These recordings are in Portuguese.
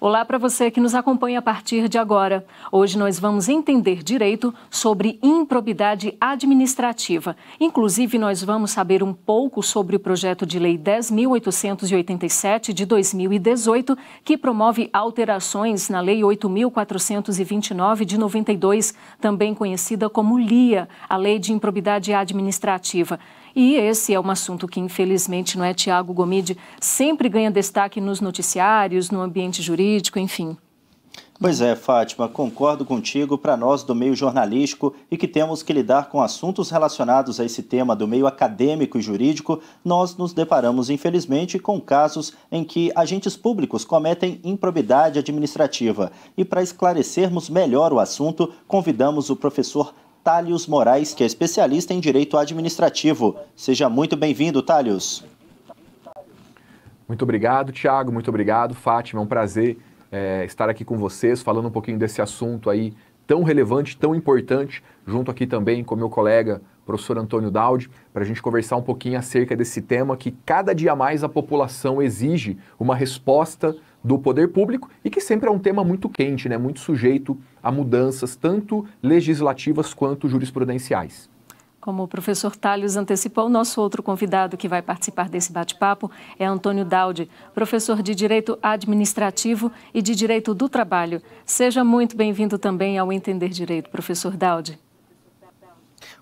Olá para você que nos acompanha a partir de agora. Hoje nós vamos entender direito sobre improbidade administrativa. Inclusive, nós vamos saber um pouco sobre o projeto de lei 10.887 de 2018, que promove alterações na lei 8.429 de 92, também conhecida como LIA, a Lei de Improbidade Administrativa. E esse é um assunto que, infelizmente, não é Tiago Gomide, sempre ganha destaque nos noticiários, no ambiente jurídico, enfim. Pois é, Fátima, concordo contigo para nós do meio jornalístico e que temos que lidar com assuntos relacionados a esse tema do meio acadêmico e jurídico, nós nos deparamos, infelizmente, com casos em que agentes públicos cometem improbidade administrativa. E para esclarecermos melhor o assunto, convidamos o professor Thalios Moraes, que é especialista em direito administrativo. Seja muito bem-vindo, Thalios. Muito obrigado, Tiago. Muito obrigado, Fátima. É um prazer é, estar aqui com vocês, falando um pouquinho desse assunto aí tão relevante, tão importante, junto aqui também com meu colega, professor Antônio Daldi, para a gente conversar um pouquinho acerca desse tema que cada dia mais a população exige uma resposta do poder público e que sempre é um tema muito quente, né, muito sujeito a mudanças tanto legislativas quanto jurisprudenciais. Como o professor Talhos antecipou, nosso outro convidado que vai participar desse bate-papo é Antônio Daldi, professor de Direito Administrativo e de Direito do Trabalho. Seja muito bem-vindo também ao Entender Direito, professor Daldi.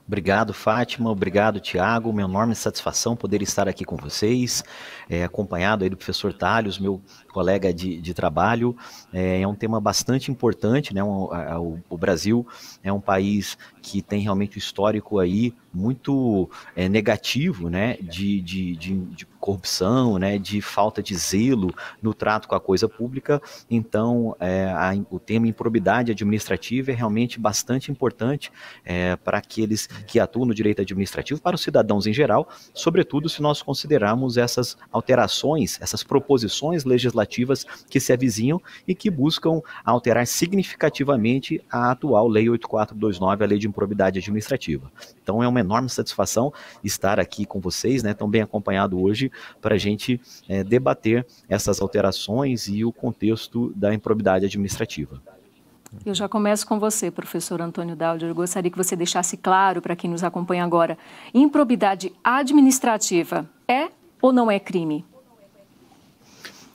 Obrigado, Fátima. Obrigado, Tiago. Uma enorme satisfação poder estar aqui com vocês, é, acompanhado aí do professor Talhos, meu colega de, de trabalho. É, é, um tema bastante importante, né? a, o, o, Brasil é um país que tem realmente histórico aí muito é, negativo, né? De, de, de, de corrupção, né? De falta de zelo no trato com a coisa pública. Então, é, a, o tema improbidade administrativa é realmente bastante importante é, para aqueles que atuam no direito administrativo, para os cidadãos em geral, sobretudo se nós considerarmos essas alterações, essas proposições legislativas legislativas que se avizinham e que buscam alterar significativamente a atual Lei 8429, a Lei de Improbidade Administrativa. Então é uma enorme satisfação estar aqui com vocês, né, tão bem acompanhado hoje, para a gente é, debater essas alterações e o contexto da improbidade administrativa. Eu já começo com você, professor Antônio Daldi. Eu gostaria que você deixasse claro para quem nos acompanha agora: improbidade administrativa é ou não é crime?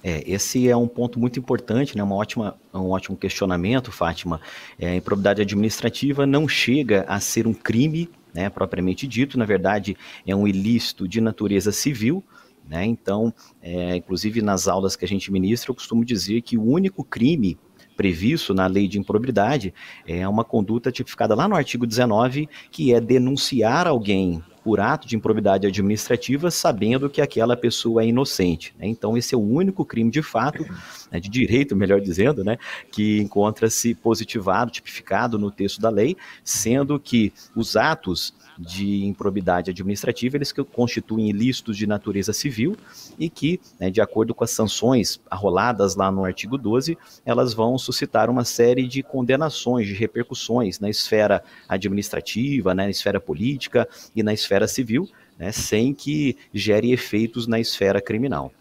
É, esse é um ponto muito importante, né? Uma ótima, um ótimo questionamento, Fátima. É, a improbidade administrativa não chega a ser um crime, né, propriamente dito. Na verdade, é um ilícito de natureza civil. Né? Então, é, inclusive nas aulas que a gente ministra, eu costumo dizer que o único crime previsto na lei de improbidade é uma conduta tipificada lá no artigo 19, que é denunciar alguém por ato de improbidade administrativa, sabendo que aquela pessoa é inocente. Né? Então, esse é o único crime de fato, né, de direito, melhor dizendo, né, que encontra-se positivado, tipificado no texto da lei, sendo que os atos de improbidade administrativa, eles que constituem ilícitos de natureza civil e que, né, de acordo com as sanções arroladas lá no artigo 12, elas vão suscitar uma série de condenações, de repercussões na esfera administrativa, né, na esfera política e na esfera civil, né, sem que gere efeitos na esfera criminal.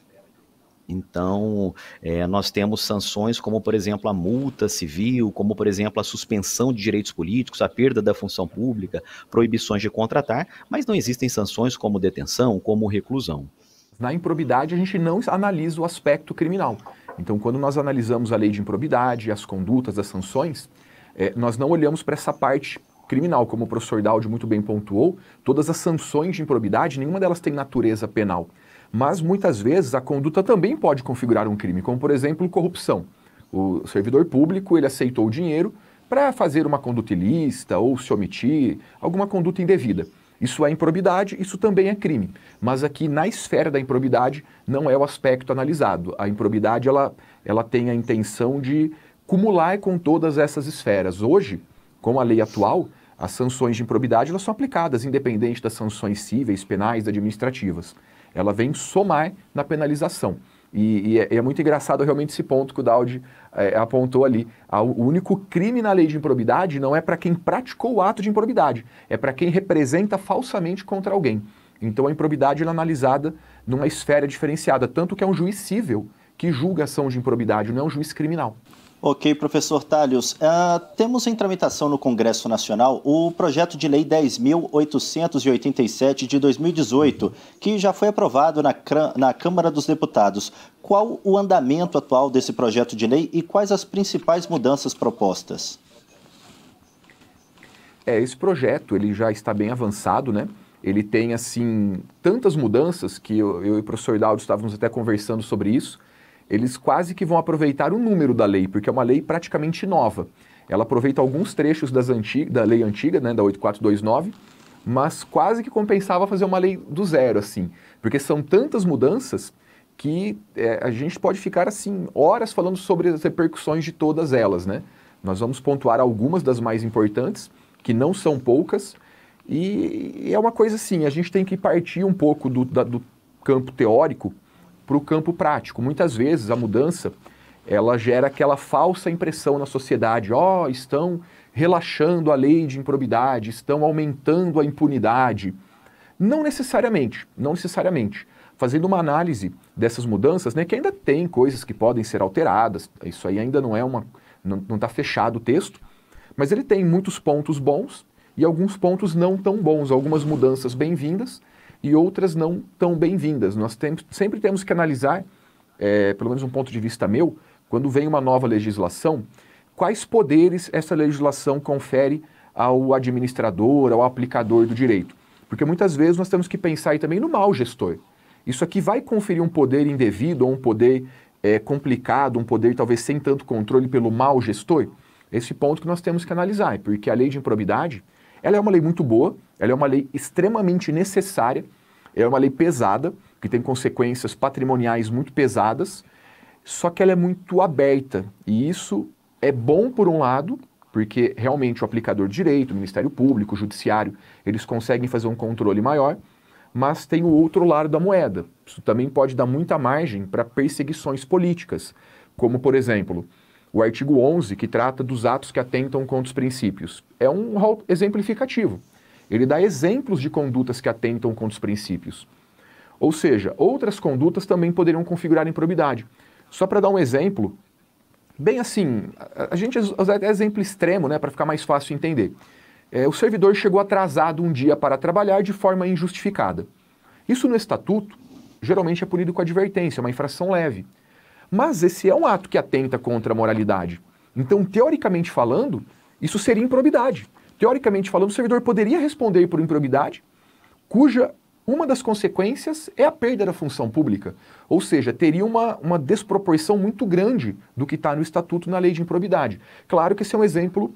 Então, é, nós temos sanções como, por exemplo, a multa civil, como, por exemplo, a suspensão de direitos políticos, a perda da função pública, proibições de contratar, mas não existem sanções como detenção, como reclusão. Na improbidade, a gente não analisa o aspecto criminal. Então, quando nós analisamos a lei de improbidade, as condutas, as sanções, é, nós não olhamos para essa parte criminal, como o professor Daldi muito bem pontuou, todas as sanções de improbidade, nenhuma delas tem natureza penal. Mas muitas vezes a conduta também pode configurar um crime, como por exemplo corrupção. O servidor público ele aceitou o dinheiro para fazer uma conduta ilícita ou se omitir, alguma conduta indevida. Isso é improbidade, isso também é crime. Mas aqui na esfera da improbidade não é o aspecto analisado. A improbidade ela, ela tem a intenção de cumular com todas essas esferas. Hoje, com a lei atual, as sanções de improbidade elas são aplicadas independente das sanções cíveis, penais, administrativas. Ela vem somar na penalização. E, e, é, e, é, muito engraçado realmente esse ponto que o Daldi é, apontou ali. A, o único crime na lei de improbidade não é para quem praticou o ato de improbidade, é para quem representa falsamente contra alguém. Então a improbidade é analisada numa esfera diferenciada, tanto que é um juiz civil que julga ação de improbidade, não é um juiz criminal. Ok, professor Talhos. Uh, ah, temos em tramitação no Congresso Nacional o projeto de lei 10.887 de 2018, que já foi aprovado na, na Câmara dos Deputados. Qual o andamento atual desse projeto de lei e quais as principais mudanças propostas? É, esse projeto ele já está bem avançado, né? Ele tem assim tantas mudanças que eu, eu e o professor Hidalgo estávamos até conversando sobre isso eles quase que vão aproveitar o número da lei, porque é uma lei praticamente nova. Ela aproveita alguns trechos da lei antiga, né, da 8429, mas quase que compensava fazer uma lei do zero, assim, porque são tantas mudanças que é, a gente pode ficar, assim, horas falando sobre as repercussões de todas elas, né? Nós vamos pontuar algumas das mais importantes, que não são poucas, e, e é uma coisa assim, a gente tem que partir um pouco do, da, do campo teórico, para o campo prático. Muitas vezes a mudança ela gera aquela falsa impressão na sociedade: ó, oh, estão relaxando a lei de improbidade, estão aumentando a impunidade. Não necessariamente, não necessariamente. Fazendo uma análise dessas mudanças, né, que ainda tem coisas que podem ser alteradas, isso aí ainda não é uma. não está fechado o texto, mas ele tem muitos pontos bons e alguns pontos não tão bons, algumas mudanças bem-vindas e outras não tão bem-vindas. Nós temos sempre temos que analisar, é, pelo menos um ponto de vista meu, quando vem uma nova legislação, quais poderes essa legislação confere ao administrador, ao aplicador do direito. Porque muitas vezes nós temos que pensar aí também no mau gestor. Isso aqui vai conferir um poder indevido ou um poder é, complicado, um poder talvez sem tanto controle pelo mau gestor? Esse ponto que nós temos que analisar, porque a lei de improbidade, ela é uma lei muito boa, ela é uma lei extremamente necessária, é uma lei pesada, que tem consequências patrimoniais muito pesadas, só que ela é muito aberta. E isso é bom por um lado, porque realmente o aplicador de direito, o Ministério Público, o Judiciário, eles conseguem fazer um controle maior, mas tem o outro lado da moeda. Isso também pode dar muita margem para perseguições políticas, como, por exemplo, o artigo 11, que trata dos atos que atentam contra os princípios. É um rol exemplificativo. Ele dá exemplos de condutas que atentam contra os princípios. Ou seja, outras condutas também poderiam configurar improbidade. Só para dar um exemplo, bem assim, a, gente usa até exemplo extremo, né, para ficar mais fácil entender. É, o servidor chegou atrasado um dia para trabalhar de forma injustificada. Isso no estatuto geralmente é punido com advertência, uma infração leve. Mas esse é um ato que atenta contra a moralidade. Então, teoricamente falando, isso seria improbidade. Teoricamente falando, o servidor poderia responder por improbidade, cuja uma das consequências é a perda da função pública. Ou seja, teria uma, uma desproporção muito grande do que está no estatuto na lei de improbidade. Claro que esse é um exemplo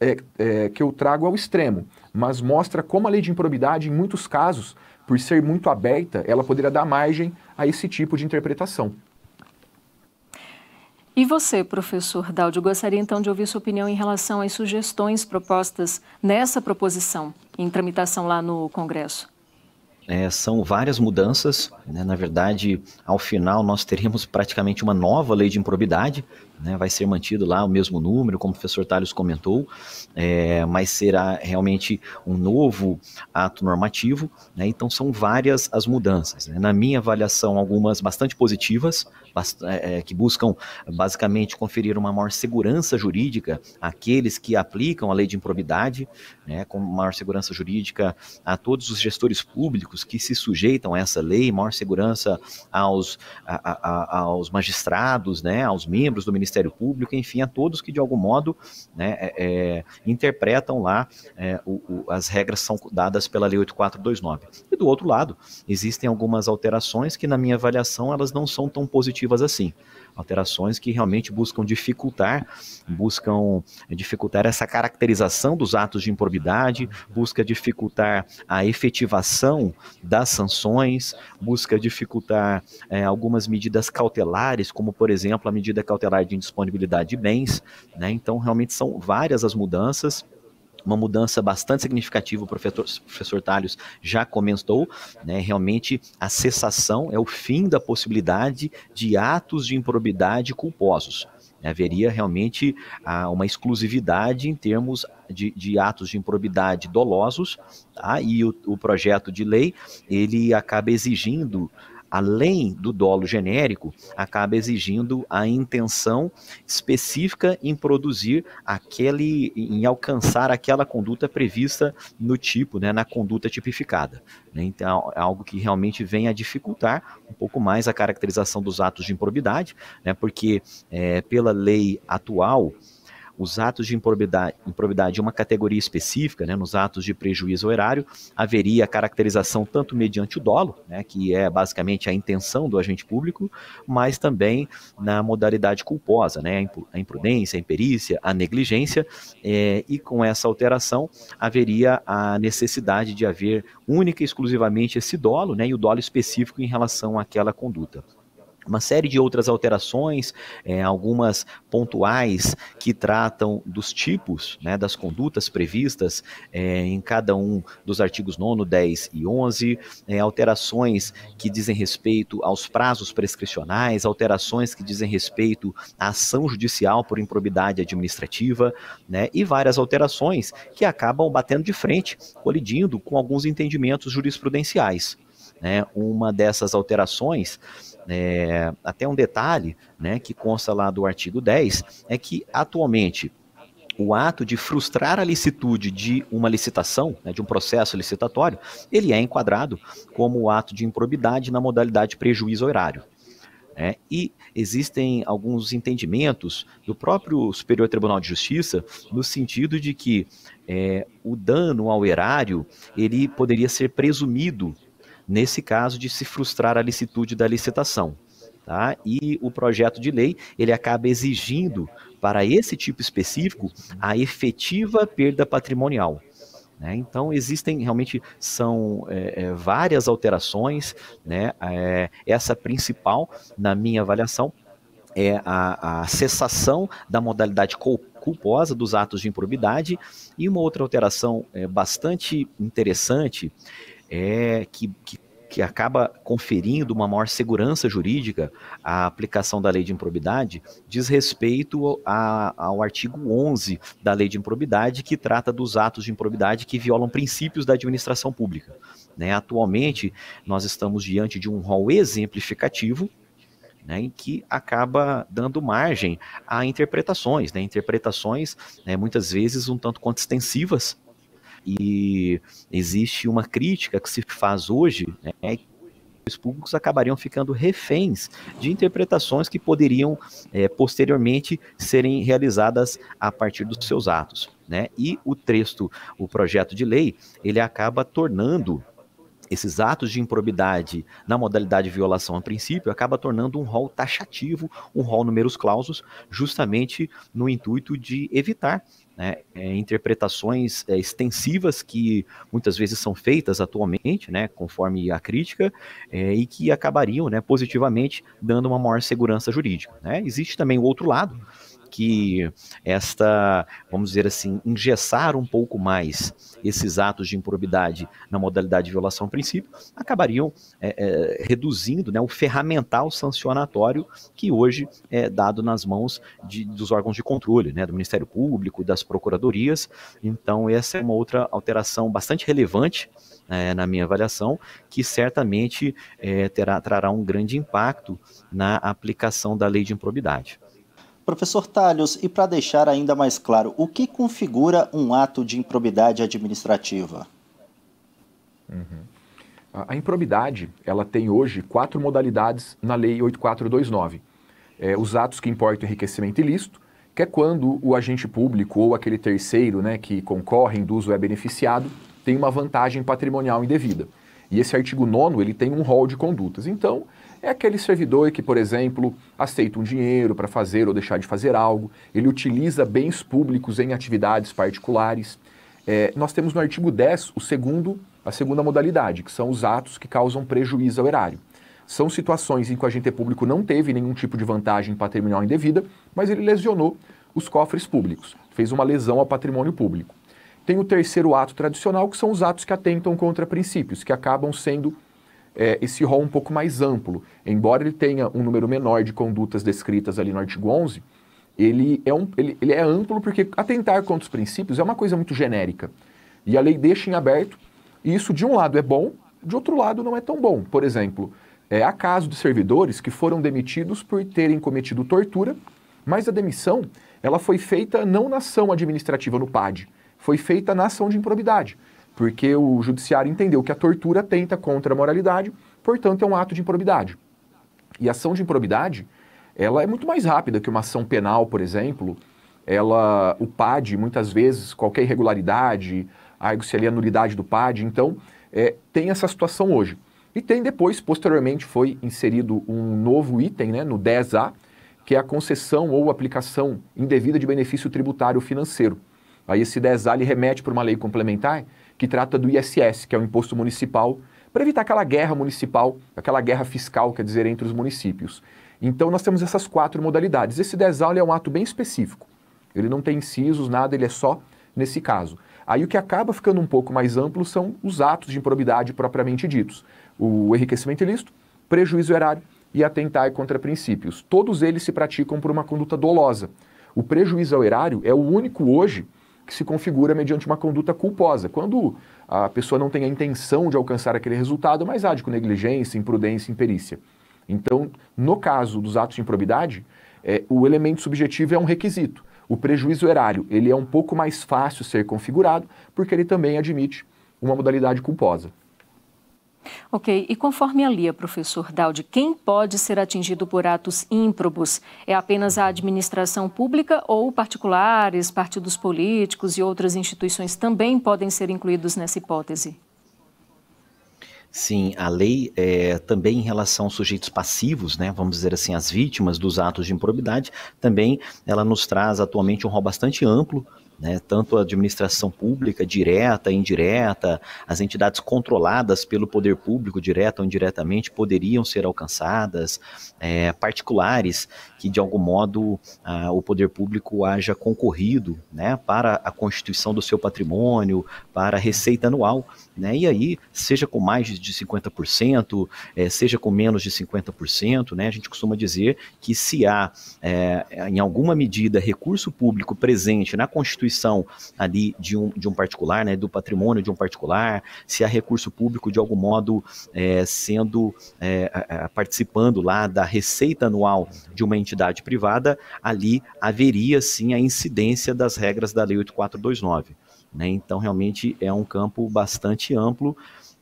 é, é, que eu trago ao extremo, mas mostra como a lei de improbidade, em muitos casos, por ser muito aberta, ela poderia dar margem a esse tipo de interpretação. E você, professor Daldio, gostaria então de ouvir sua opinião em relação às sugestões propostas nessa proposição em tramitação lá no Congresso. É, são várias mudanças. Né? Na verdade, ao final, nós teremos praticamente uma nova lei de improbidade, né, vai ser mantido lá o mesmo número, como o professor Tales comentou, é, mas será realmente um novo ato normativo, né, então são várias as mudanças. Né, na minha avaliação, algumas bastante positivas, bast é, é, que buscam basicamente conferir uma maior segurança jurídica àqueles que aplicam a lei de improbidade, né? com maior segurança jurídica a todos os gestores públicos que se sujeitam a essa lei, maior segurança aos, a, a, aos magistrados, né? aos membros do Ministério Ministério Público, enfim, a todos que de algum modo né, é, é, interpretam lá é, o, o, as regras são dadas pela Lei 8429. E do outro lado, existem algumas alterações que, na minha avaliação, elas não são tão positivas assim alterações que realmente buscam dificultar, buscam eh, dificultar essa caracterização dos atos de improbidade, busca dificultar a efetivação das sanções, busca dificultar é, algumas medidas cautelares, como por exemplo a medida cautelar de indisponibilidade de bens, né? Então realmente são várias as mudanças uma mudança bastante significativa, o professor, professor Talhos já comentou, né, realmente a cessação é o fim da possibilidade de atos de improbidade culposos. Haveria realmente ah, uma exclusividade em termos de, de, atos de improbidade dolosos, tá? e o, o projeto de lei ele acaba exigindo além do dolo genérico, acaba exigindo a intenção específica em produzir aquele, em alcançar aquela conduta prevista no tipo, né, na conduta tipificada. Né? Então, é algo que realmente vem a dificultar um pouco mais a caracterização dos atos de improbidade, né, porque é, pela lei atual, os atos de improbidade, improbidade em uma categoria específica, né, nos atos de prejuízo ao erário, haveria a caracterização tanto mediante o dolo, né, que é basicamente a intenção do agente público, mas também na modalidade culposa, né, a imprudência, a imperícia, a negligência, é, e com essa alteração haveria a necessidade de haver única e exclusivamente esse dolo, né, e o dolo específico em relação àquela conduta uma série de outras alterações, é, algumas pontuais que tratam dos tipos, né, das condutas previstas é, em cada um dos artigos 9, 10 e 11, é, alterações que dizem respeito aos prazos prescricionais, alterações que dizem respeito à ação judicial por improbidade administrativa, né, e várias alterações que acabam batendo de frente, colidindo com alguns entendimentos jurisprudenciais. Né. Uma dessas alterações é, até um detalhe né, que consta lá do artigo 10 é que atualmente o ato de frustrar a licitude de uma licitação, né, de um processo licitatório, ele é enquadrado como o ato de improbidade na modalidade prejuízo horário. É, e existem alguns entendimentos do próprio Superior Tribunal de Justiça no sentido de que é, o dano ao erário ele poderia ser presumido nesse caso de se frustrar a licitude da licitação. Tá? E o projeto de lei ele acaba exigindo para esse tipo específico a efetiva perda patrimonial. Né? Então existem realmente são é, é várias alterações, né? É, essa principal na minha avaliação é a, a cessação da modalidade culposa dos atos de improbidade e uma outra alteração é, bastante interessante é, que, que, que acaba conferindo uma maior segurança jurídica à aplicação da lei de improbidade, diz respeito a, ao artigo 11 da lei de improbidade, que trata dos atos de improbidade que violam princípios da administração pública. Né? Atualmente, nós estamos diante de um rol exemplificativo né, em que acaba dando margem a interpretações, né, interpretações né, muitas vezes um tanto quanto extensivas e existe uma crítica que se faz hoje, né, os públicos acabariam ficando reféns de interpretações que poderiam é, posteriormente serem realizadas a partir dos seus atos. Né? E o texto, o projeto de lei, ele acaba tornando esses atos de improbidade na modalidade de violação a princípio acaba tornando um rol taxativo, um rol números clausos, justamente no intuito de evitar né, é, interpretações é, extensivas que muitas vezes são feitas atualmente, né, conforme a crítica, é, e que acabariam né, positivamente dando uma maior segurança jurídica. Né? Existe também o outro lado, que esta, vamos dizer assim, engessar um pouco mais esses atos de improbidade na modalidade de violação ao princípio, acabariam é, é, reduzindo né, o ferramental sancionatório que hoje é dado nas mãos de, dos órgãos de controle, né, do Ministério Público, das procuradorias. Então, essa é uma outra alteração bastante relevante é, na minha avaliação, que certamente é, terá, trará um grande impacto na aplicação da lei de improbidade. Professor Talhos, e para deixar ainda mais claro, o que configura um ato de improbidade administrativa? Uhum. A, a improbidade, ela tem hoje quatro modalidades na Lei 8429. É, os atos que importam é enriquecimento ilícito, que é quando o agente público ou aquele terceiro né, que concorre, induz ou é beneficiado, tem uma vantagem patrimonial indevida. E esse artigo 9 ele tem um rol de condutas. Então, é aquele servidor que, por exemplo, aceita um dinheiro para fazer ou deixar de fazer algo, ele utiliza bens públicos em atividades particulares. É, nós temos no artigo 10 o segundo, a segunda modalidade, que são os atos que causam prejuízo ao erário. São situações em que o agente público não teve nenhum tipo de vantagem patrimonial indevida, mas ele lesionou os cofres públicos, fez uma lesão ao patrimônio público. Tem o terceiro ato tradicional, que são os atos que atentam contra princípios, que acabam sendo é, esse rol um pouco mais amplo. Embora ele tenha um número menor de condutas descritas ali no artigo 11, ele é, um, ele, ele é amplo porque atentar contra os princípios é uma coisa muito genérica. E a lei deixa em aberto, e isso de um lado é bom, de outro lado não é tão bom. Por exemplo, é, há casos de servidores que foram demitidos por terem cometido tortura, mas a demissão ela foi feita não na ação administrativa no PAD, foi feita na ação de improbidade. Porque o judiciário entendeu que a tortura tenta contra a moralidade, portanto é um ato de improbidade. E a ação de improbidade, ela é muito mais rápida que uma ação penal, por exemplo. Ela, o PAD, muitas vezes, qualquer irregularidade, argue-se ali a nulidade do PAD. Então, é, tem essa situação hoje. E tem depois, posteriormente, foi inserido um novo item, né, no 10A, que é a concessão ou aplicação indevida de benefício tributário financeiro. Aí esse 10A ele remete para uma lei complementar que trata do ISS, que é o Imposto Municipal, para evitar aquela guerra municipal, aquela guerra fiscal, quer dizer, entre os municípios. Então nós temos essas quatro modalidades. Esse desaule é um ato bem específico. Ele não tem incisos, nada, ele é só nesse caso. Aí o que acaba ficando um pouco mais amplo são os atos de improbidade propriamente ditos. O enriquecimento ilícito, prejuízo erário e atentar contra princípios. Todos eles se praticam por uma conduta dolosa. O prejuízo ao erário é o único hoje que se configura mediante uma conduta culposa, quando a pessoa não tem a intenção de alcançar aquele resultado, mas age com negligência, imprudência, imperícia. Então, no caso dos atos de improbidade, é, o elemento subjetivo é um requisito. O prejuízo erário ele é um pouco mais fácil ser configurado, porque ele também admite uma modalidade culposa. Ok, e conforme a Lia, professor Daldi, quem pode ser atingido por atos ímprobos? É apenas a administração pública ou particulares, partidos políticos e outras instituições também podem ser incluídos nessa hipótese? Sim, a lei é, também em relação aos sujeitos passivos, né, vamos dizer assim, as vítimas dos atos de improbidade, também ela nos traz atualmente um rol bastante amplo né, tanto a administração pública, direta, indireta, as entidades controladas pelo poder público, direta ou indiretamente, poderiam ser alcançadas, é, particulares que de algum modo o poder público haja concorrido né, para a constituição do seu patrimônio, para a receita anual. Né, e aí, seja com mais de 50%, eh, é, seja com menos de 50%, né, a gente costuma dizer que se há, é, em alguma medida, recurso público presente na constituição ali de um, de um particular, né, do patrimônio de um particular, se há recurso público de algum modo é, sendo participando lá da receita anual de uma entidade privada, ali haveria sim a incidência das regras da Lei 8429. Né? Então, realmente é um campo bastante amplo.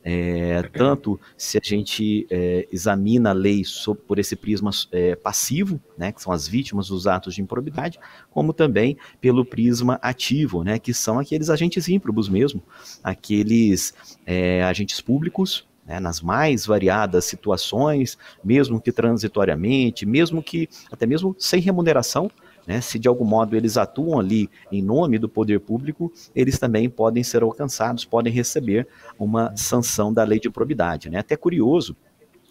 É, tanto se a gente é, examina a lei sob, por esse prisma é, passivo, né, que são as vítimas dos atos de improbidade, como também pelo prisma ativo, né, que são aqueles agentes ímprobos mesmo, aqueles é, agentes públicos né, nas mais variadas situações, mesmo que transitoriamente, mesmo que até mesmo sem remuneração, né, se de algum modo eles atuam ali em nome do poder público, eles também podem ser alcançados, podem receber uma uhum. sanção da lei de probidade. Né? Até curioso,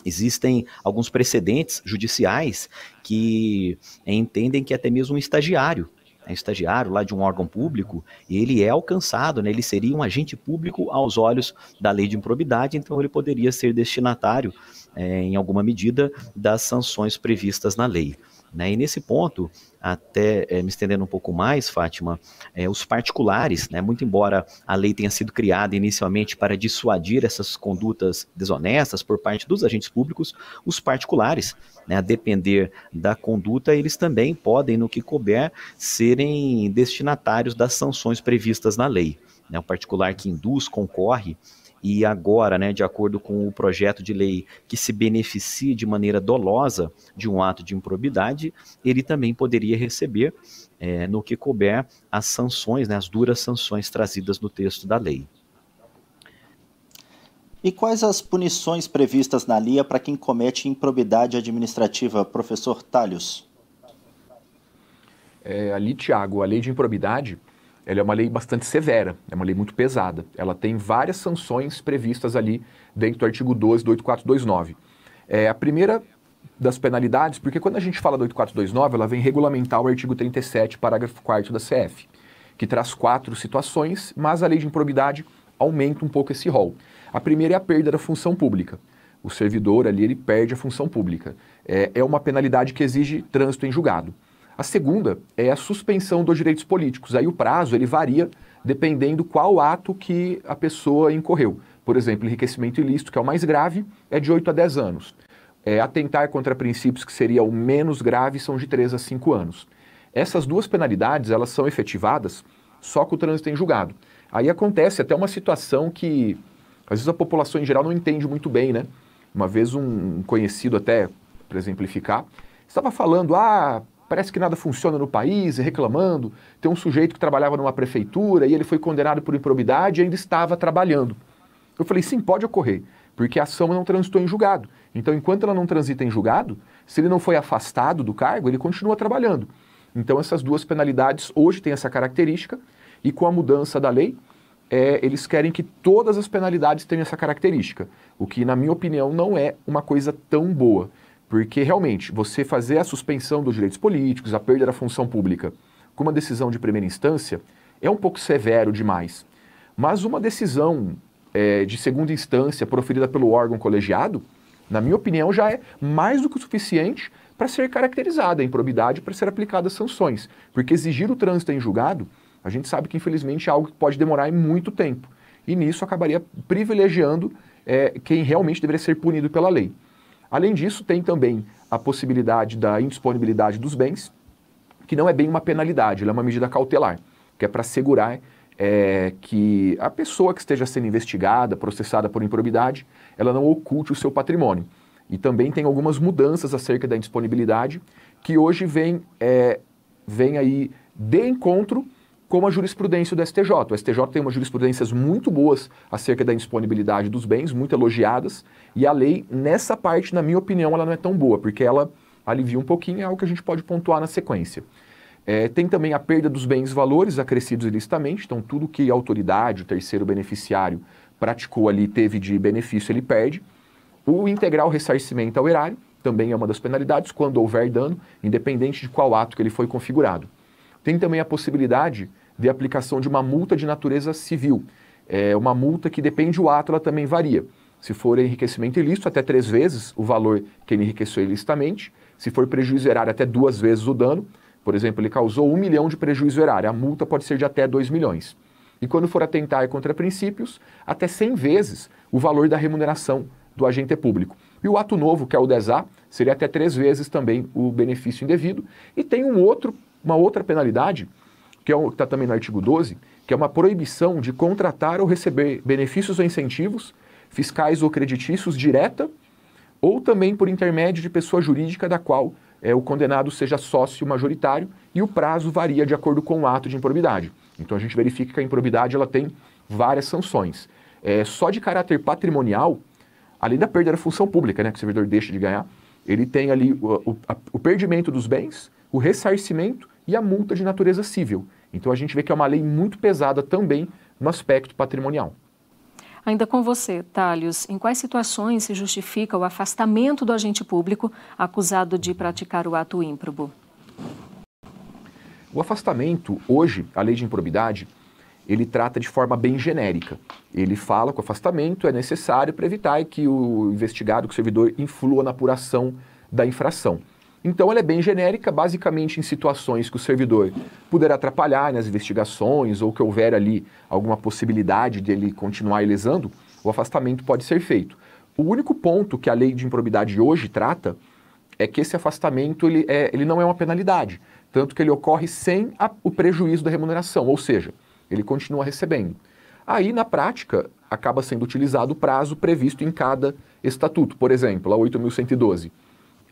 existem alguns precedentes judiciais que entendem que até mesmo um estagiário é estagiário lá de um órgão público, ele é alcançado, né? ele seria um agente público aos olhos da lei de improbidade, então ele poderia ser destinatário, é, em alguma medida, das sanções previstas na lei. Né? E nesse ponto, até é, me estendendo um pouco mais, Fátima, é, os particulares, né, muito embora a lei tenha sido criada inicialmente para dissuadir essas condutas desonestas por parte dos agentes públicos, os particulares, né, a depender da conduta, eles também podem, no que couber, serem destinatários das sanções previstas na lei. Né? O particular que induz, concorre e agora, né, de acordo com o projeto de lei que se beneficie de maneira dolosa de um ato de improbidade, ele também poderia receber, é, no que couber, as sanções, né, as duras sanções trazidas no texto da lei. E quais as punições previstas na LIA para quem comete improbidade administrativa, professor Talhos? É, ali, Tiago, a lei de improbidade ela é uma lei bastante severa, é uma lei muito pesada. Ela tem várias sanções previstas ali dentro do artigo 12 do 8429. É a primeira das penalidades, porque quando a gente fala do 8429, ela vem regulamentar o artigo 37, parágrafo 4 da CF, que traz quatro situações, mas a lei de improbidade aumenta um pouco esse rol. A primeira é a perda da função pública. O servidor ali, ele perde a função pública. É, é uma penalidade que exige trânsito em julgado. A segunda é a suspensão dos direitos políticos. Aí o prazo ele varia dependendo qual ato que a pessoa incorreu. Por exemplo, enriquecimento ilícito, que é o mais grave, é de 8 a 10 anos. É, atentar contra princípios que seria o menos grave são de 3 a 5 anos. Essas duas penalidades, elas são efetivadas só com o trânsito em julgado. Aí acontece até uma situação que às vezes a população em geral não entende muito bem, né? Uma vez um conhecido até, para exemplificar, estava falando, ah, parece que nada funciona no país, reclamando. Tem um sujeito que trabalhava numa prefeitura e ele foi condenado por improbidade e ainda estava trabalhando. Eu falei, sim, pode ocorrer, porque a ação não transitou em julgado. Então, enquanto ela não transita em julgado, se ele não foi afastado do cargo, ele continua trabalhando. Então, essas duas penalidades hoje têm essa característica e com a mudança da lei, é, eles querem que todas as penalidades tenham essa característica, o que, na minha opinião, não é uma coisa tão boa. Porque realmente, você fazer a suspensão dos direitos políticos, a perda da função pública, com uma decisão de primeira instância, é um pouco severo demais. Mas uma decisão é, de segunda instância proferida pelo órgão colegiado, na minha opinião, já é mais do que o suficiente para ser caracterizada a improbidade para ser aplicadas sanções. Porque exigir o trânsito em julgado, a gente sabe que infelizmente é algo que pode demorar muito tempo. E nisso acabaria privilegiando é, quem realmente deveria ser punido pela lei. Além disso, tem também a possibilidade da indisponibilidade dos bens, que não é bem uma penalidade, ela é uma medida cautelar, que é para assegurar é, que a pessoa que esteja sendo investigada, processada por improbidade, ela não oculte o seu patrimônio. E também tem algumas mudanças acerca da indisponibilidade, que hoje vem, é, vem aí de encontro como a jurisprudência do STJ. O STJ tem umas jurisprudências muito boas acerca da indisponibilidade dos bens, muito elogiadas, e a lei, nessa parte, na minha opinião, ela não é tão boa, porque ela alivia um pouquinho, é algo que a gente pode pontuar na sequência. É, tem também a perda dos bens valores acrescidos ilicitamente, então tudo que a autoridade, o terceiro beneficiário, praticou ali, teve de benefício, ele perde. O integral ressarcimento ao erário também é uma das penalidades, quando houver dano, independente de qual ato que ele foi configurado. Tem também a possibilidade de aplicação de uma multa de natureza civil. É uma multa que depende do ato, ela também varia. Se for enriquecimento ilícito, até três vezes o valor que ele enriqueceu ilicitamente. Se for prejuízo erário, até duas vezes o dano. Por exemplo, ele causou um milhão de prejuízo erário. A multa pode ser de até dois milhões. E quando for atentar é contra princípios, até 100 vezes o valor da remuneração do agente público. E o ato novo, que é o 10A, seria até três vezes também o benefício indevido. E tem um outro uma outra penalidade, que é está também no artigo 12, que é uma proibição de contratar ou receber benefícios ou incentivos fiscais ou creditícios direta ou também por intermédio de pessoa jurídica da qual é, o condenado seja sócio majoritário e o prazo varia de acordo com o ato de improbidade. Então a gente verifica que a improbidade ela tem várias sanções. É, só de caráter patrimonial, além da perda da função pública, né, que o servidor deixa de ganhar, ele tem ali o, o, a, o perdimento dos bens, o ressarcimento e a multa de natureza civil. Então a gente vê que é uma lei muito pesada também no aspecto patrimonial. Ainda com você, Thalios, em quais situações se justifica o afastamento do agente público acusado de praticar o ato ímprobo? O afastamento, hoje, a lei de improbidade, ele trata de forma bem genérica. Ele fala que o afastamento é necessário para evitar que o investigado, que o servidor, influa na apuração da infração. Então ela é bem genérica, basicamente em situações que o servidor puder atrapalhar nas investigações ou que houver ali alguma possibilidade dele continuar lesando, o afastamento pode ser feito. O único ponto que a lei de improbidade hoje trata é que esse afastamento ele, é, ele não é uma penalidade, tanto que ele ocorre sem a, o prejuízo da remuneração, ou seja, ele continua recebendo. Aí, na prática, acaba sendo utilizado o prazo previsto em cada estatuto, por exemplo, a 8.112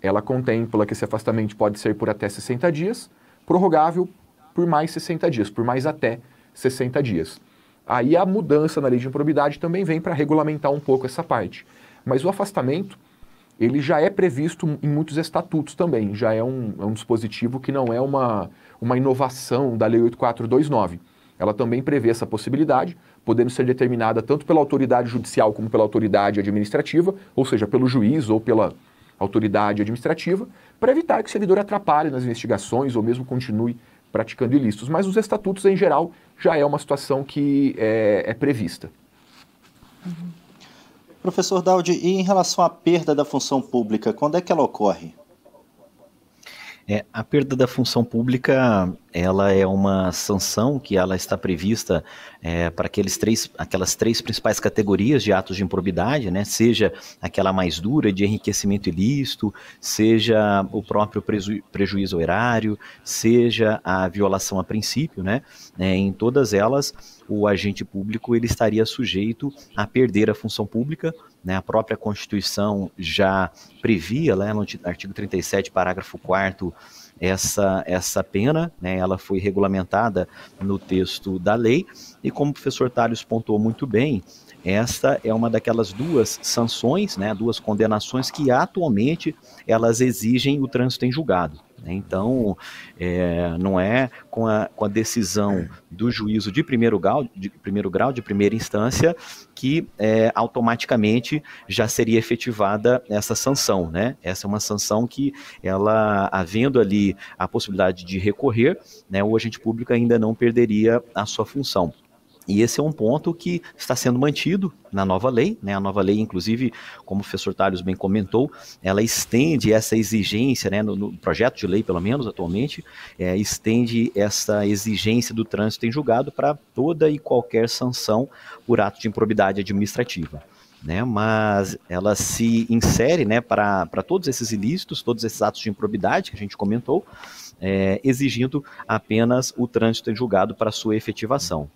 ela contempla que esse afastamento pode ser por até 60 dias, prorrogável por mais 60 dias, por mais até 60 dias. Aí a mudança na lei de improbidade também vem para regulamentar um pouco essa parte. Mas o afastamento, ele já é previsto em muitos estatutos também, já é um, é um dispositivo que não é uma, uma inovação da Lei 8429. Ela também prevê essa possibilidade, podendo ser determinada tanto pela autoridade judicial como pela autoridade administrativa, ou seja, pelo juiz ou pela, autoridade administrativa, para evitar que o servidor atrapalhe nas investigações ou mesmo continue praticando ilícitos. Mas os estatutos, em geral, já é uma situação que é, é prevista. Uhum. Professor Daldi, e em relação à perda da função pública, quando é que ela ocorre? É, a perda da função pública, ela é uma sanção que ela está prevista é, para aqueles três, aquelas três principais categorias de atos de improbidade, né? Seja aquela mais dura de enriquecimento ilícito, seja o próprio preju prejuízo erário, seja a violação a princípio, né? É, em todas elas o agente público ele estaria sujeito a perder a função pública. Né? A própria Constituição já previa, lá né? no artigo 37, parágrafo 4 essa, essa pena, né, ela foi regulamentada no texto da lei, e como o professor Thales pontuou muito bem, esta é uma daquelas duas sanções, né, duas condenações que atualmente elas exigem o trânsito em julgado. Né? Então, é, não é com a, com a, decisão do juízo de primeiro grau, de primeiro grau, de primeira instância, que é, automaticamente já seria efetivada essa sanção, né? Essa é uma sanção que ela, havendo ali a possibilidade de recorrer, né, o agente público ainda não perderia a sua função. E esse é um ponto que está sendo mantido na nova lei. Né? A nova lei, inclusive, como o professor Tales bem comentou, ela estende essa exigência, né? no, no projeto de lei, pelo menos atualmente, é, estende essa exigência do trânsito em julgado para toda e qualquer sanção por ato de improbidade administrativa. Né, mas ela se insere né, para todos esses ilícitos, todos esses atos de improbidade que a gente comentou, é, exigindo apenas o trânsito em julgado para sua efetivação.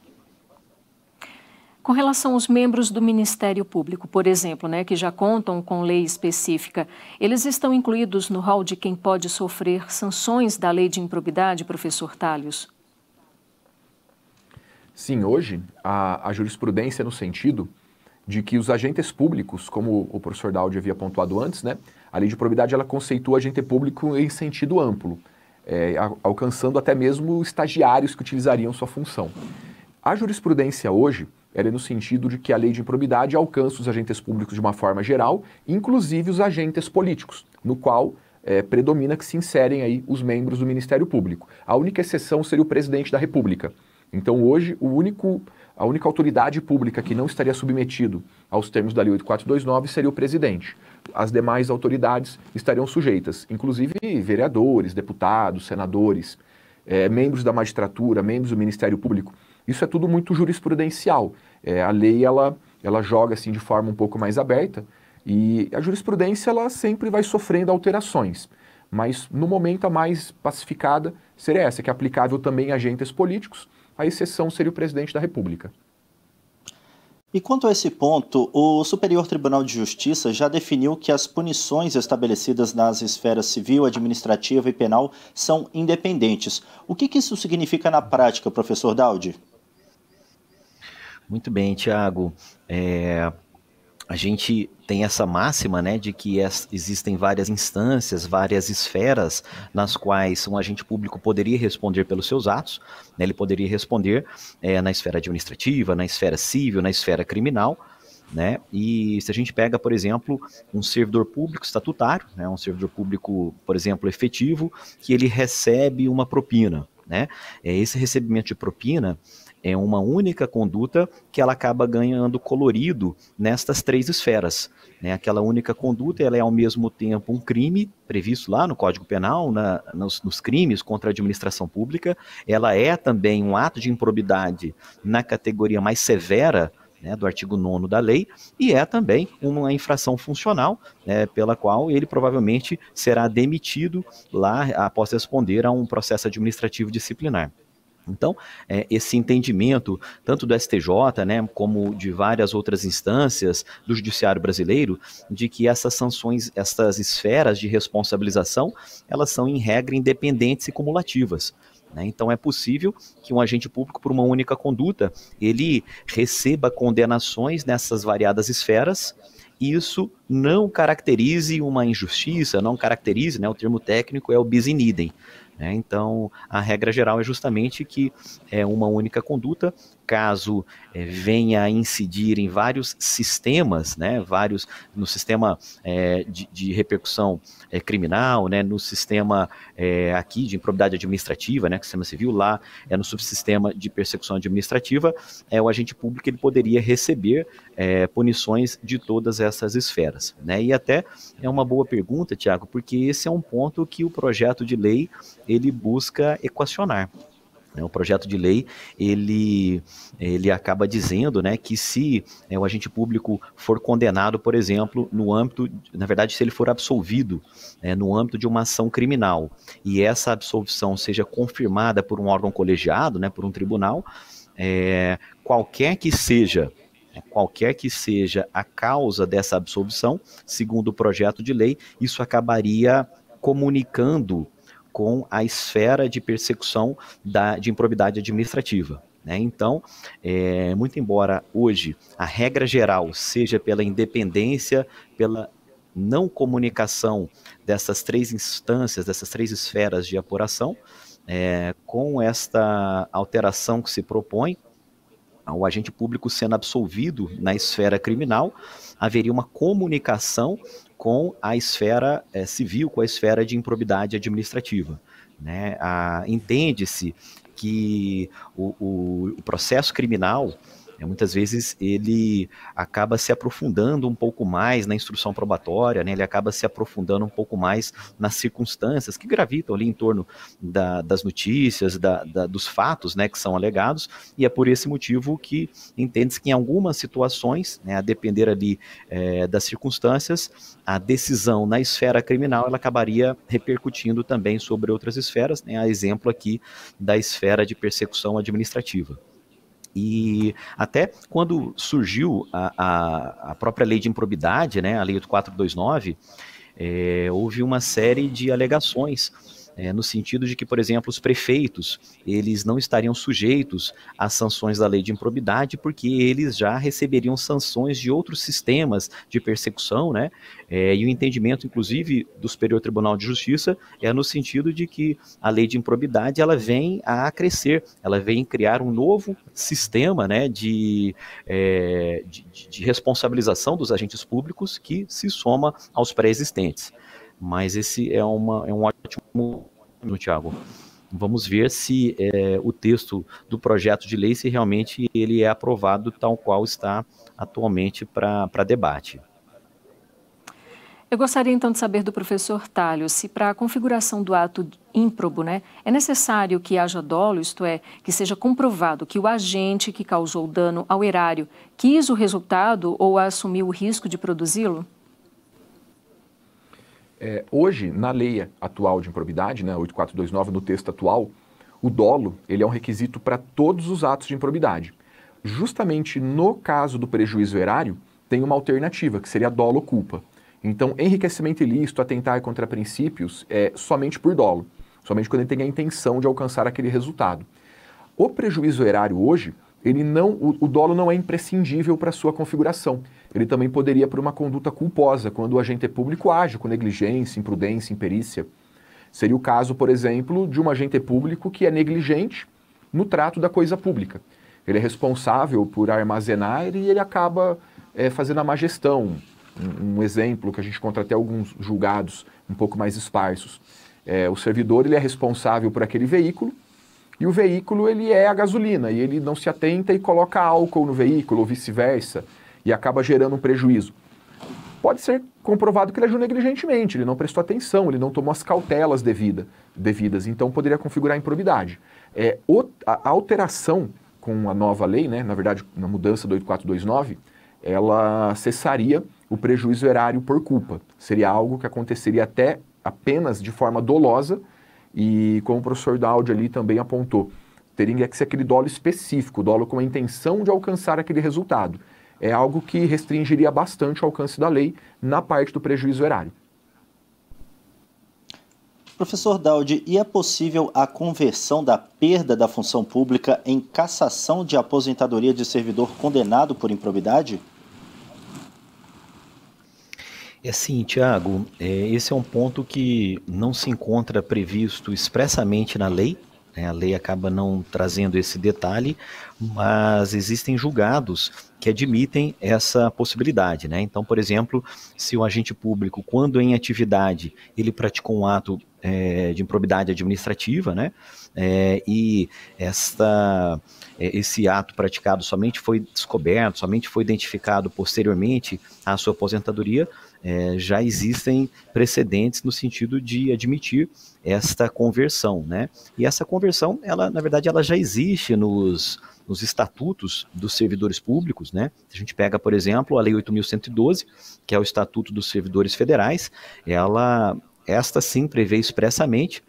Com relação aos membros do Ministério Público, por exemplo, né, que já contam com lei específica, eles estão incluídos no rol de quem pode sofrer sanções da lei de improbidade, professor Talhos? Sim, hoje a, a jurisprudência no sentido de que os agentes públicos, como o professor Daldi havia pontuado antes, né, a lei de Improbidade ela conceitua agente público em sentido amplo, é, a, alcançando até mesmo estagiários que utilizariam sua função. A jurisprudência hoje ela é no sentido de que a lei de improbidade alcança os agentes públicos de uma forma geral, inclusive os agentes políticos, no qual é, predomina que se inserem aí os membros do Ministério Público. A única exceção seria o presidente da República. Então, hoje, o único, a única autoridade pública que não estaria submetido aos termos da Lei 8429 seria o presidente. As demais autoridades estariam sujeitas, inclusive vereadores, deputados, senadores, é, membros da magistratura, membros do Ministério Público. Isso é tudo muito jurisprudencial. É, a lei ela, ela joga assim de forma um pouco mais aberta e a jurisprudência ela sempre vai sofrendo alterações. Mas no momento a mais pacificada seria essa, que é aplicável também a agentes políticos, a exceção seria o presidente da República. E quanto a esse ponto, o Superior Tribunal de Justiça já definiu que as punições estabelecidas nas esferas civil, administrativa e penal são independentes. O que, que isso significa na prática, professor Daldi? Muito bem, Tiago. É, a gente tem essa máxima, né, de que es, existem várias instâncias, várias esferas nas quais um agente público poderia responder pelos seus atos. Né, ele poderia responder é, na esfera administrativa, na esfera civil, na esfera criminal. Né? E se a gente pega, por exemplo, um servidor público estatutário, né, um servidor público, por exemplo, efetivo, que ele recebe uma propina, né? É, esse recebimento de propina é uma única conduta que ela acaba ganhando colorido nestas três esferas. Né? Aquela única conduta ela é ao mesmo tempo um crime previsto lá no Código Penal, na, nos, nos, crimes contra a administração pública, ela é também um ato de improbidade na categoria mais severa. Né, do artigo 9 da lei, e é também uma infração funcional, né, pela qual ele provavelmente será demitido lá após responder a um processo administrativo disciplinar. Então, é, esse entendimento, tanto do STJ, né, como de várias outras instâncias do Judiciário Brasileiro, de que essas sanções, essas esferas de responsabilização, elas são, em regra, independentes e cumulativas. Né. Então é possível que um agente público, por uma única conduta, ele receba condenações nessas variadas esferas. E isso não caracterize uma injustiça, não caracterize, né, o termo técnico é o bis in idem, né? Então, a regra geral é justamente que é uma única conduta, caso é, venha a incidir em vários sistemas, né? vários no sistema é, de, de, repercussão é, criminal, né? no sistema é, aqui de improbidade administrativa, né? sistema civil lá, é no subsistema de persecução administrativa, é, o agente público ele poderia receber é, punições de todas essas esferas. Né? E até é uma boa pergunta, Tiago, porque esse é um ponto que o projeto de lei ele busca equacionar. Né? O projeto de lei ele, ele acaba dizendo né, que se né, o agente público for condenado, por exemplo, no âmbito, na verdade, se ele for absolvido né, no âmbito de uma ação criminal e essa absolvição seja confirmada por um órgão colegiado, né, por um tribunal, é, qualquer que seja né, qualquer que seja a causa dessa absolvição, segundo o projeto de lei, isso acabaria comunicando com a esfera de persecução da, de improbidade administrativa. Né? Então, é, muito embora hoje a regra geral seja pela independência, pela não comunicação dessas três instâncias, dessas três esferas de apuração, é, com esta alteração que se propõe, o agente público sendo absolvido na esfera criminal, haveria uma comunicação com a esfera é, civil, com a esfera de improbidade administrativa. Né? Ah, entende-se que o, o, o processo criminal né? Muitas vezes ele acaba se aprofundando um pouco mais na instrução probatória, né? ele acaba se aprofundando um pouco mais nas circunstâncias que gravitam ali em torno da, das notícias, da, da, dos fatos né, que são alegados, e é por esse motivo que entende-se que em algumas situações, né, a depender ali é, das circunstâncias, a decisão na esfera criminal ela acabaria repercutindo também sobre outras esferas, né, a exemplo aqui da esfera de persecução administrativa. E até quando surgiu a, a, a própria lei de improbidade, né, a lei 8429, é, eh, houve uma série de alegações é, no sentido de que, por exemplo, os prefeitos eles não estariam sujeitos às sanções da lei de improbidade, porque eles já receberiam sanções de outros sistemas de persecução, né? É, e o entendimento, inclusive, do Superior Tribunal de Justiça é no sentido de que a lei de improbidade ela vem a crescer, ela vem criar um novo sistema, né, de, é, de, de responsabilização dos agentes públicos que se soma aos pré-existentes. Mas esse é, uma, é um ótimo, Tiago. Vamos ver se é, o texto do projeto de lei, se realmente ele é aprovado tal qual está atualmente para debate. Eu gostaria então de saber do professor Talho se para a configuração do ato ímprobo, né, é necessário que haja dolo, isto é, que seja comprovado que o agente que causou dano ao erário quis o resultado ou assumiu o risco de produzi-lo? É, hoje, na lei atual de improbidade, né, 8429, no texto atual, o dolo ele é um requisito para todos os atos de improbidade. Justamente no caso do prejuízo erário, tem uma alternativa, que seria dolo ou culpa. Então, enriquecimento ilícito, atentar contra princípios, é somente por dolo, somente quando ele tem a intenção de alcançar aquele resultado. O prejuízo erário hoje, ele não, o, o dolo não é imprescindível para sua configuração. Ele também poderia por uma conduta culposa, quando o agente é público age com negligência, imprudência, imperícia. Seria o caso, por exemplo, de um agente público que é negligente no trato da coisa pública. Ele é responsável por armazenar e ele acaba é, fazendo a má gestão. Um, um, exemplo que a gente encontra até alguns julgados um pouco mais esparsos. É, o servidor ele é responsável por aquele veículo, e o veículo ele é a gasolina e ele não se atenta e coloca álcool no veículo ou vice-versa e acaba gerando um prejuízo. Pode ser comprovado que ele agiu negligentemente, ele não prestou atenção, ele não tomou as cautelas devida, devidas, então poderia configurar improbidade. É, a alteração com a nova lei, né, na verdade, na mudança do 8429, ela cessaria o prejuízo erário por culpa. Seria algo que aconteceria até apenas de forma dolosa, e como o professor Dowd ali também apontou, teria que ser aquele dolo específico, dolo com a intenção de alcançar aquele resultado. É algo que restringiria bastante o alcance da lei na parte do prejuízo erário. Professor Daldi, e é possível a conversão da perda da função pública em cassação de aposentadoria de servidor condenado por improbidade? É sim, Tiago, é, esse é um ponto que não se encontra previsto expressamente na lei, né? a lei acaba não trazendo esse detalhe, mas existem julgados que admitem essa possibilidade. Né? Então, por exemplo, se o agente público, quando é em atividade, ele praticou um ato é, de improbidade administrativa, né? É, e esta, é, esse ato praticado somente foi descoberto, somente foi identificado posteriormente à sua aposentadoria, é, já existem precedentes no sentido de admitir esta conversão, né? E essa conversão, ela na verdade, ela já existe nos, nos estatutos dos servidores públicos, né? A gente pega, por exemplo, a Lei 8.112, que é o Estatuto dos Servidores Federais, ela esta sim prevê expressamente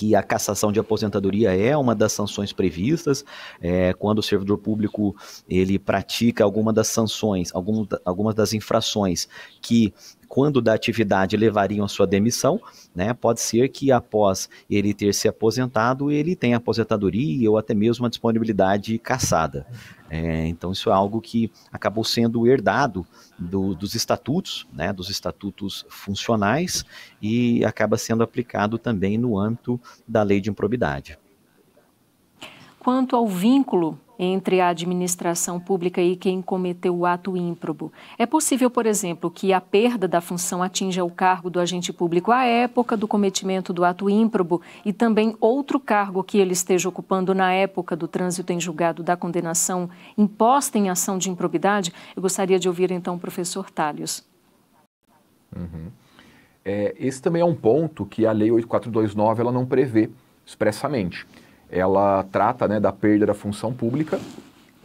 que a cassação de aposentadoria é uma das sanções previstas. É, quando o servidor público ele pratica alguma das sanções, algum, algumas das infrações que quando da atividade levariam a sua demissão, né? Pode ser que após ele ter se aposentado, ele tenha aposentadoria ou até mesmo a disponibilidade caçada. É, então isso é algo que acabou sendo herdado do, dos estatutos, né, dos estatutos funcionais e acaba sendo aplicado também no âmbito da lei de improbidade. Quanto ao vínculo entre a administração pública e quem cometeu o ato ímprobo. É possível, por exemplo, que a perda da função atinja o cargo do agente público à época do cometimento do ato ímprobo e também outro cargo que ele esteja ocupando na época do trânsito em julgado da condenação imposta em ação de improbidade? Eu gostaria de ouvir então o professor Talhos. Uhum. É, esse também é um ponto que a Lei 8429 ela não prevê expressamente ela trata né, da perda da função pública,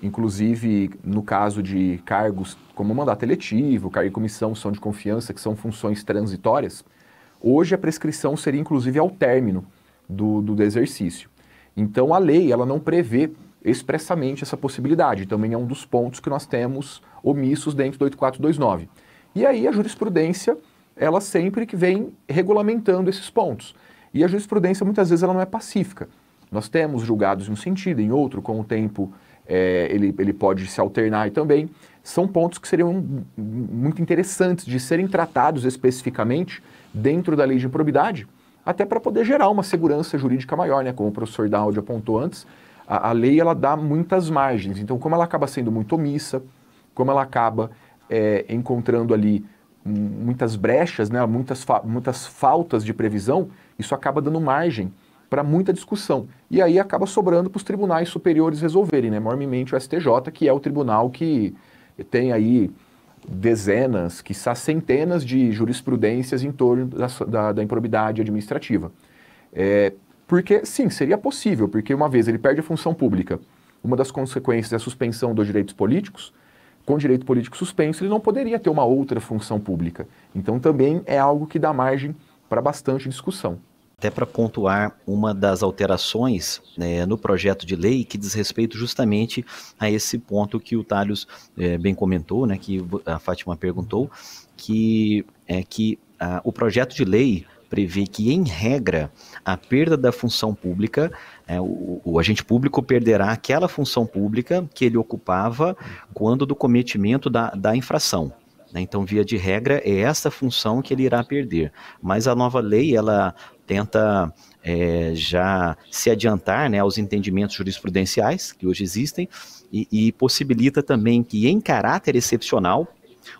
inclusive no caso de cargos como mandato eletivo, cargo e comissão são de confiança, que são funções transitórias, hoje a prescrição seria inclusive ao término do, do exercício. Então a lei ela não prevê expressamente essa possibilidade, também é um dos pontos que nós temos omissos dentro do 8429. E aí a jurisprudência, ela sempre que vem regulamentando esses pontos. E a jurisprudência muitas vezes ela não é pacífica. Nós temos julgados em um sentido, em outro, com o tempo é, ele, ele pode se alternar também. São pontos que seriam muito interessantes de serem tratados especificamente dentro da lei de improbidade, até para poder gerar uma segurança jurídica maior, né? Como o professor Dowd apontou antes, a, a, lei ela dá muitas margens. Então, como ela acaba sendo muito omissa, como ela acaba é, encontrando ali muitas brechas, né? muitas, fa muitas faltas de previsão, isso acaba dando margem para muita discussão. E aí acaba sobrando para os tribunais superiores resolverem, né? Mormemente o STJ, que é o tribunal que tem aí dezenas, quiçá centenas de jurisprudências em torno da, da, da improbidade administrativa. É, porque, sim, seria possível, porque uma vez ele perde a função pública, uma das consequências é a suspensão dos direitos políticos, com direito político suspenso, ele não poderia ter uma outra função pública. Então também é algo que dá margem para bastante discussão até para pontuar uma das alterações né, no projeto de lei que diz respeito justamente a esse ponto que o Thales é, bem comentou, né, que a Fátima perguntou, que é que a, o projeto de lei prevê que, em regra, a perda da função pública, é, o, o, agente público perderá aquela função pública que ele ocupava quando do cometimento da, da infração. Né. Então, via de regra, é essa função que ele irá perder. Mas a nova lei, ela tenta é, já se adiantar né, aos entendimentos jurisprudenciais que hoje existem e, e possibilita também que, em caráter excepcional,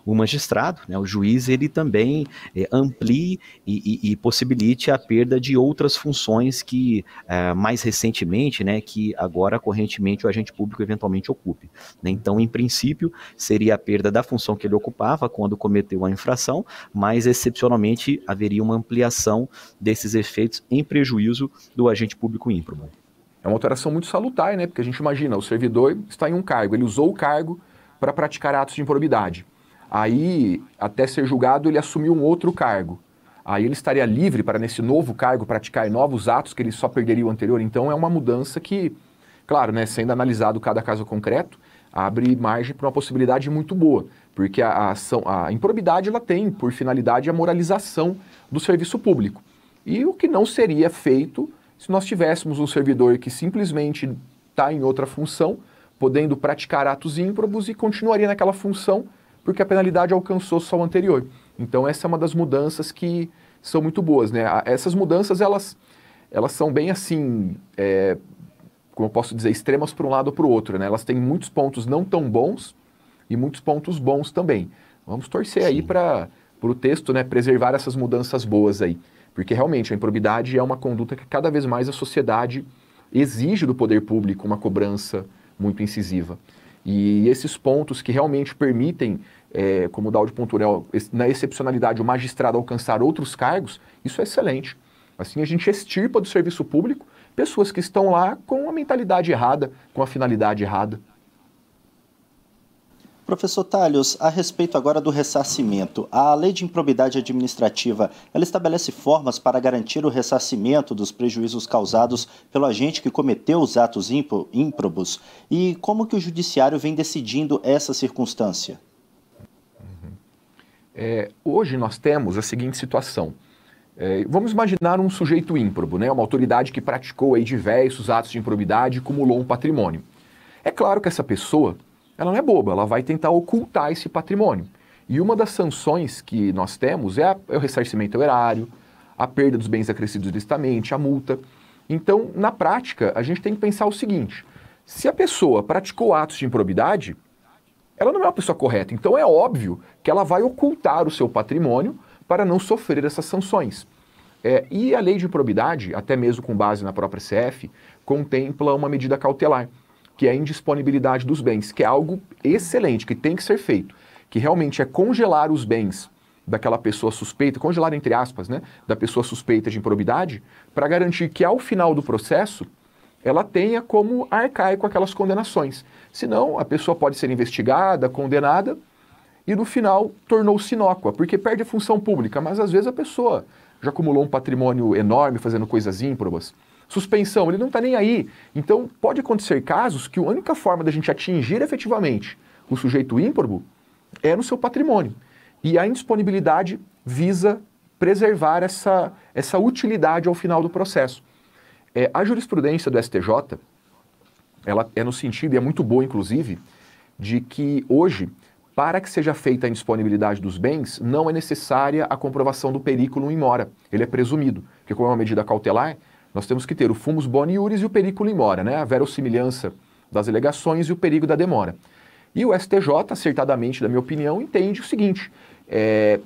o magistrado, né, o juiz, ele também é, amplie e, e, e, possibilite a perda de outras funções que é, mais recentemente, né, que agora correntemente o agente público eventualmente ocupe. Né? Então, em princípio, seria a perda da função que ele ocupava quando cometeu a infração, mas excepcionalmente haveria uma ampliação desses efeitos em prejuízo do agente público ímprobo. É uma alteração muito salutar, né? Porque a gente imagina, o servidor está em um cargo, ele usou o cargo para praticar atos de improbidade. Aí, até ser julgado, ele assumiu um outro cargo. Aí ele estaria livre para, nesse novo cargo, praticar novos atos que ele só perderia o anterior. Então, é uma mudança que, claro, né, sendo analisado cada caso concreto, abre margem para uma possibilidade muito boa. Porque a, a, ação, a improbidade ela tem, por finalidade, a moralização do serviço público. E o que não seria feito se nós tivéssemos um servidor que simplesmente está em outra função, podendo praticar atos ímprobos e continuaria naquela função porque a penalidade alcançou só o anterior. Então essa é uma das mudanças que são muito boas, né? Essas mudanças, elas, elas são bem assim, é, como eu posso dizer, extremas para um lado ou para o outro, né? Elas têm muitos pontos não tão bons e muitos pontos bons também. Vamos torcer Sim. aí para o texto, né, preservar essas mudanças boas aí. Porque realmente a improbidade é uma conduta que cada vez mais a sociedade exige do poder público uma cobrança muito incisiva. E esses pontos que realmente permitem, é, como o Daudio pontuou, né, na excepcionalidade, o magistrado alcançar outros cargos, isso é excelente. Assim, a gente extirpa do serviço público pessoas que estão lá com a mentalidade errada, com a finalidade errada. Professor Talhos, a respeito agora do ressarcimento, a Lei de Improbidade Administrativa, ela estabelece formas para garantir o ressarcimento dos prejuízos causados pelo agente que cometeu os atos ímprobos? E como que o Judiciário vem decidindo essa circunstância? Uhum. É, hoje nós temos a seguinte situação. É, vamos imaginar um sujeito ímprobo, né? uma autoridade que praticou aí diversos atos de improbidade e acumulou um patrimônio. É claro que essa pessoa ela não é boba, ela vai tentar ocultar esse patrimônio. E uma das sanções que nós temos é, a, é o ressarcimento ao erário, a perda dos bens acrescidos listamente, a multa. Então, na prática, a gente tem que pensar o seguinte: se a pessoa praticou atos de improbidade, ela não é uma pessoa correta. Então, é óbvio que ela vai ocultar o seu patrimônio para não sofrer essas sanções. É, e a lei de improbidade, até mesmo com base na própria CF, contempla uma medida cautelar que é a indisponibilidade dos bens, que é algo excelente, que tem que ser feito, que realmente é congelar os bens daquela pessoa suspeita, congelar entre aspas, né, da pessoa suspeita de improbidade, para garantir que ao final do processo ela tenha como arcar com aquelas condenações. Senão, a pessoa pode ser investigada, condenada e no final tornou-se inócua, porque perde a função pública, mas às vezes a pessoa já acumulou um patrimônio enorme fazendo coisas ímprobas. Suspensão, ele não está nem aí. Então, pode acontecer casos que a única forma da gente atingir efetivamente o sujeito ímprobo é no seu patrimônio. E a indisponibilidade visa preservar essa, essa utilidade ao final do processo. É, a jurisprudência do STJ, ela é no sentido, e é muito boa inclusive, de que hoje, para que seja feita a indisponibilidade dos bens, não é necessária a comprovação do perículo em mora. Ele é presumido, porque como é uma medida cautelar, nós temos que ter o fumus boni iuris e o perico limora, né? a verossimilhança das alegações e o perigo da demora. E o STJ, acertadamente, da minha opinião, entende o seguinte: é,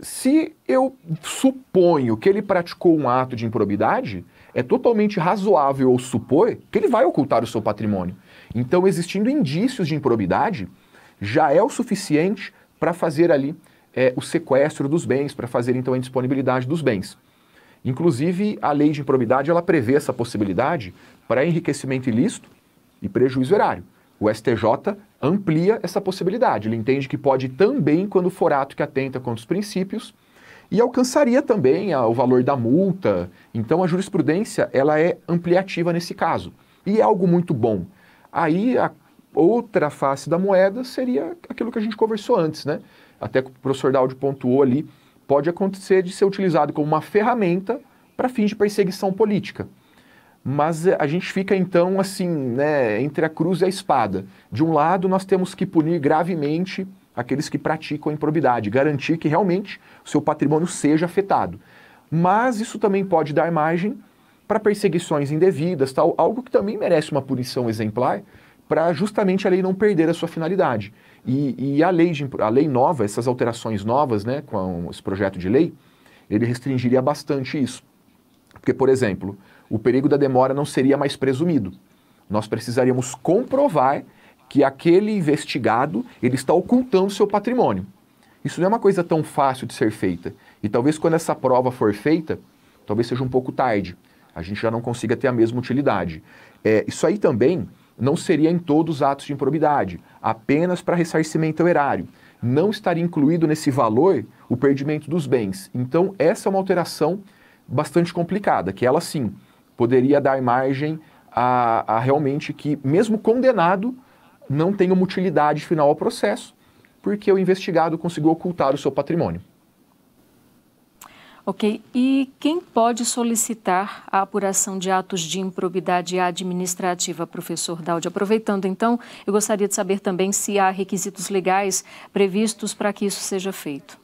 se eu suponho que ele praticou um ato de improbidade, é totalmente razoável ou supor que ele vai ocultar o seu patrimônio. Então, existindo indícios de improbidade, já é o suficiente para fazer ali é, o sequestro dos bens, para fazer então a indisponibilidade dos bens. Inclusive, a lei de improbidade ela prevê essa possibilidade para enriquecimento ilícito e prejuízo erário. O STJ amplia essa possibilidade. Ele entende que pode também quando for ato que atenta contra os princípios e alcançaria também a, o valor da multa. Então a jurisprudência ela é ampliativa nesse caso e é algo muito bom. Aí a outra face da moeda seria aquilo que a gente conversou antes, né? Até que o professor Daldi pontuou ali pode acontecer de ser utilizado como uma ferramenta para fins de perseguição política. Mas eh, a gente fica então assim, né, entre a cruz e a espada. De um lado, nós temos que punir gravemente aqueles que praticam a improbidade, garantir que realmente o seu patrimônio seja afetado. Mas isso também pode dar margem para perseguições indevidas, tal, algo que também merece uma punição exemplar, para justamente a lei não perder a sua finalidade. E, e a, lei de, a lei nova, essas alterações novas, né, com esse projeto de lei, ele restringiria bastante isso. Porque, por exemplo, o perigo da demora não seria mais presumido. Nós precisaríamos comprovar que aquele investigado ele está ocultando seu patrimônio. Isso não é uma coisa tão fácil de ser feita. E talvez quando essa prova for feita, talvez seja um pouco tarde. A gente já não consiga ter a mesma utilidade. É, isso aí também não seria em todos os atos de improbidade apenas para ressarcimento erário. Não estaria incluído nesse valor o perdimento dos bens. Então, essa é uma alteração bastante complicada, que ela sim poderia dar margem a, a realmente que, mesmo condenado, não tenha uma utilidade final ao processo, porque o investigado conseguiu ocultar o seu patrimônio. Ok. E quem pode solicitar a apuração de atos de improbidade administrativa, professor Daldi? Aproveitando, então, eu gostaria de saber também se há requisitos legais previstos para que isso seja feito.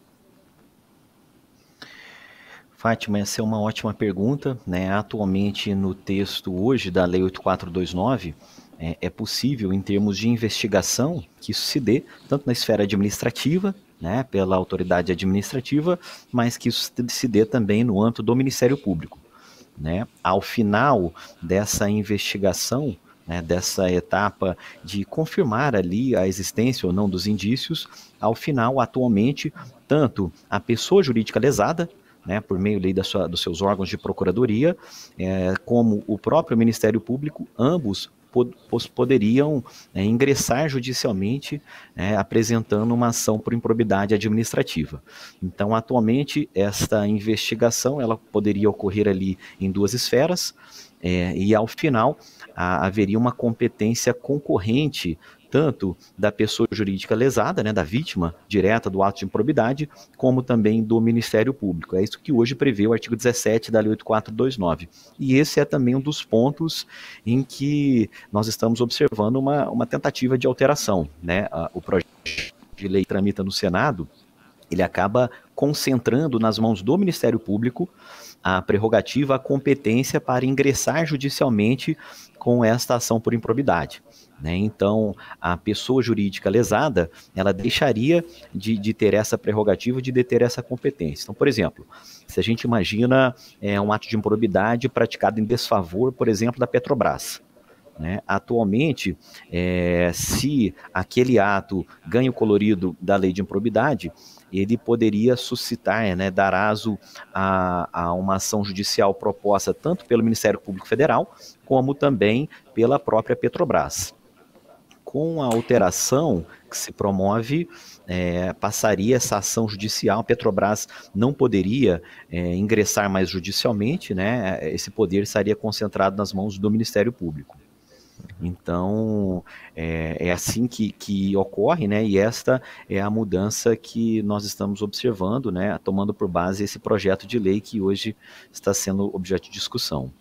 Fátima, essa é uma ótima pergunta. Né? Atualmente, no texto hoje da Lei 8429, é, é possível, em termos de investigação, que isso se dê tanto na esfera administrativa né, pela autoridade administrativa, mas que isso se dê também no âmbito do Ministério Público. Né? Ao final dessa investigação, né, dessa etapa de confirmar ali a existência ou não dos indícios, ao final, atualmente, tanto a pessoa jurídica lesada, né, por meio lei da sua, dos seus órgãos de procuradoria, é, como o próprio Ministério Público, ambos poderiam né, ingressar judicialmente né, apresentando uma ação por improbidade administrativa. Então, atualmente, esta investigação ela poderia ocorrer ali em duas esferas, é, e ao final haveria uma competência concorrente tanto da pessoa jurídica lesada, né, da vítima direta do ato de improbidade, como também do Ministério Público. É isso que hoje prevê o artigo 17 da Lei 8429. E esse é também um dos pontos em que nós estamos observando uma, uma tentativa de alteração. Né? O projeto de lei tramita no Senado, ele acaba concentrando nas mãos do Ministério Público a prerrogativa, a competência para ingressar judicialmente com esta ação por improbidade. Né? Então, a pessoa jurídica lesada, ela deixaria de, de, ter essa prerrogativa, de deter essa competência. Então, por exemplo, se a gente imagina é, um ato de improbidade praticado em desfavor, por exemplo, da Petrobras. Né? Atualmente, é, se aquele ato ganha o colorido da lei de improbidade, ele poderia suscitar, né, dar aso a, a, uma ação judicial proposta tanto pelo Ministério Público Federal, como também pela própria Petrobras com a alteração que se promove, é, passaria essa ação judicial, a Petrobras não poderia é, ingressar mais judicialmente, né? esse poder estaria concentrado nas mãos do Ministério Público. Então, é, é assim que, que, ocorre, né? E esta é a mudança que nós estamos observando, né? Tomando por base esse projeto de lei que hoje está sendo objeto de discussão.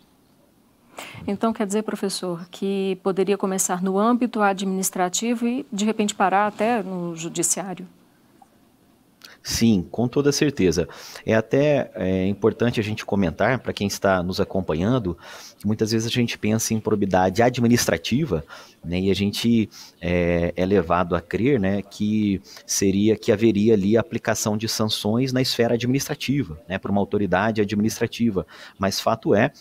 Então, quer dizer, professor, que poderia começar no âmbito administrativo e, de repente, parar até no judiciário? Sim, com toda certeza. É até é, importante a gente comentar para quem está nos acompanhando que muitas vezes a gente pensa em probidade administrativa né, e a gente é, é levado a crer né, que seria que haveria ali a aplicação de sanções na esfera administrativa, né, para uma autoridade administrativa. Mas fato é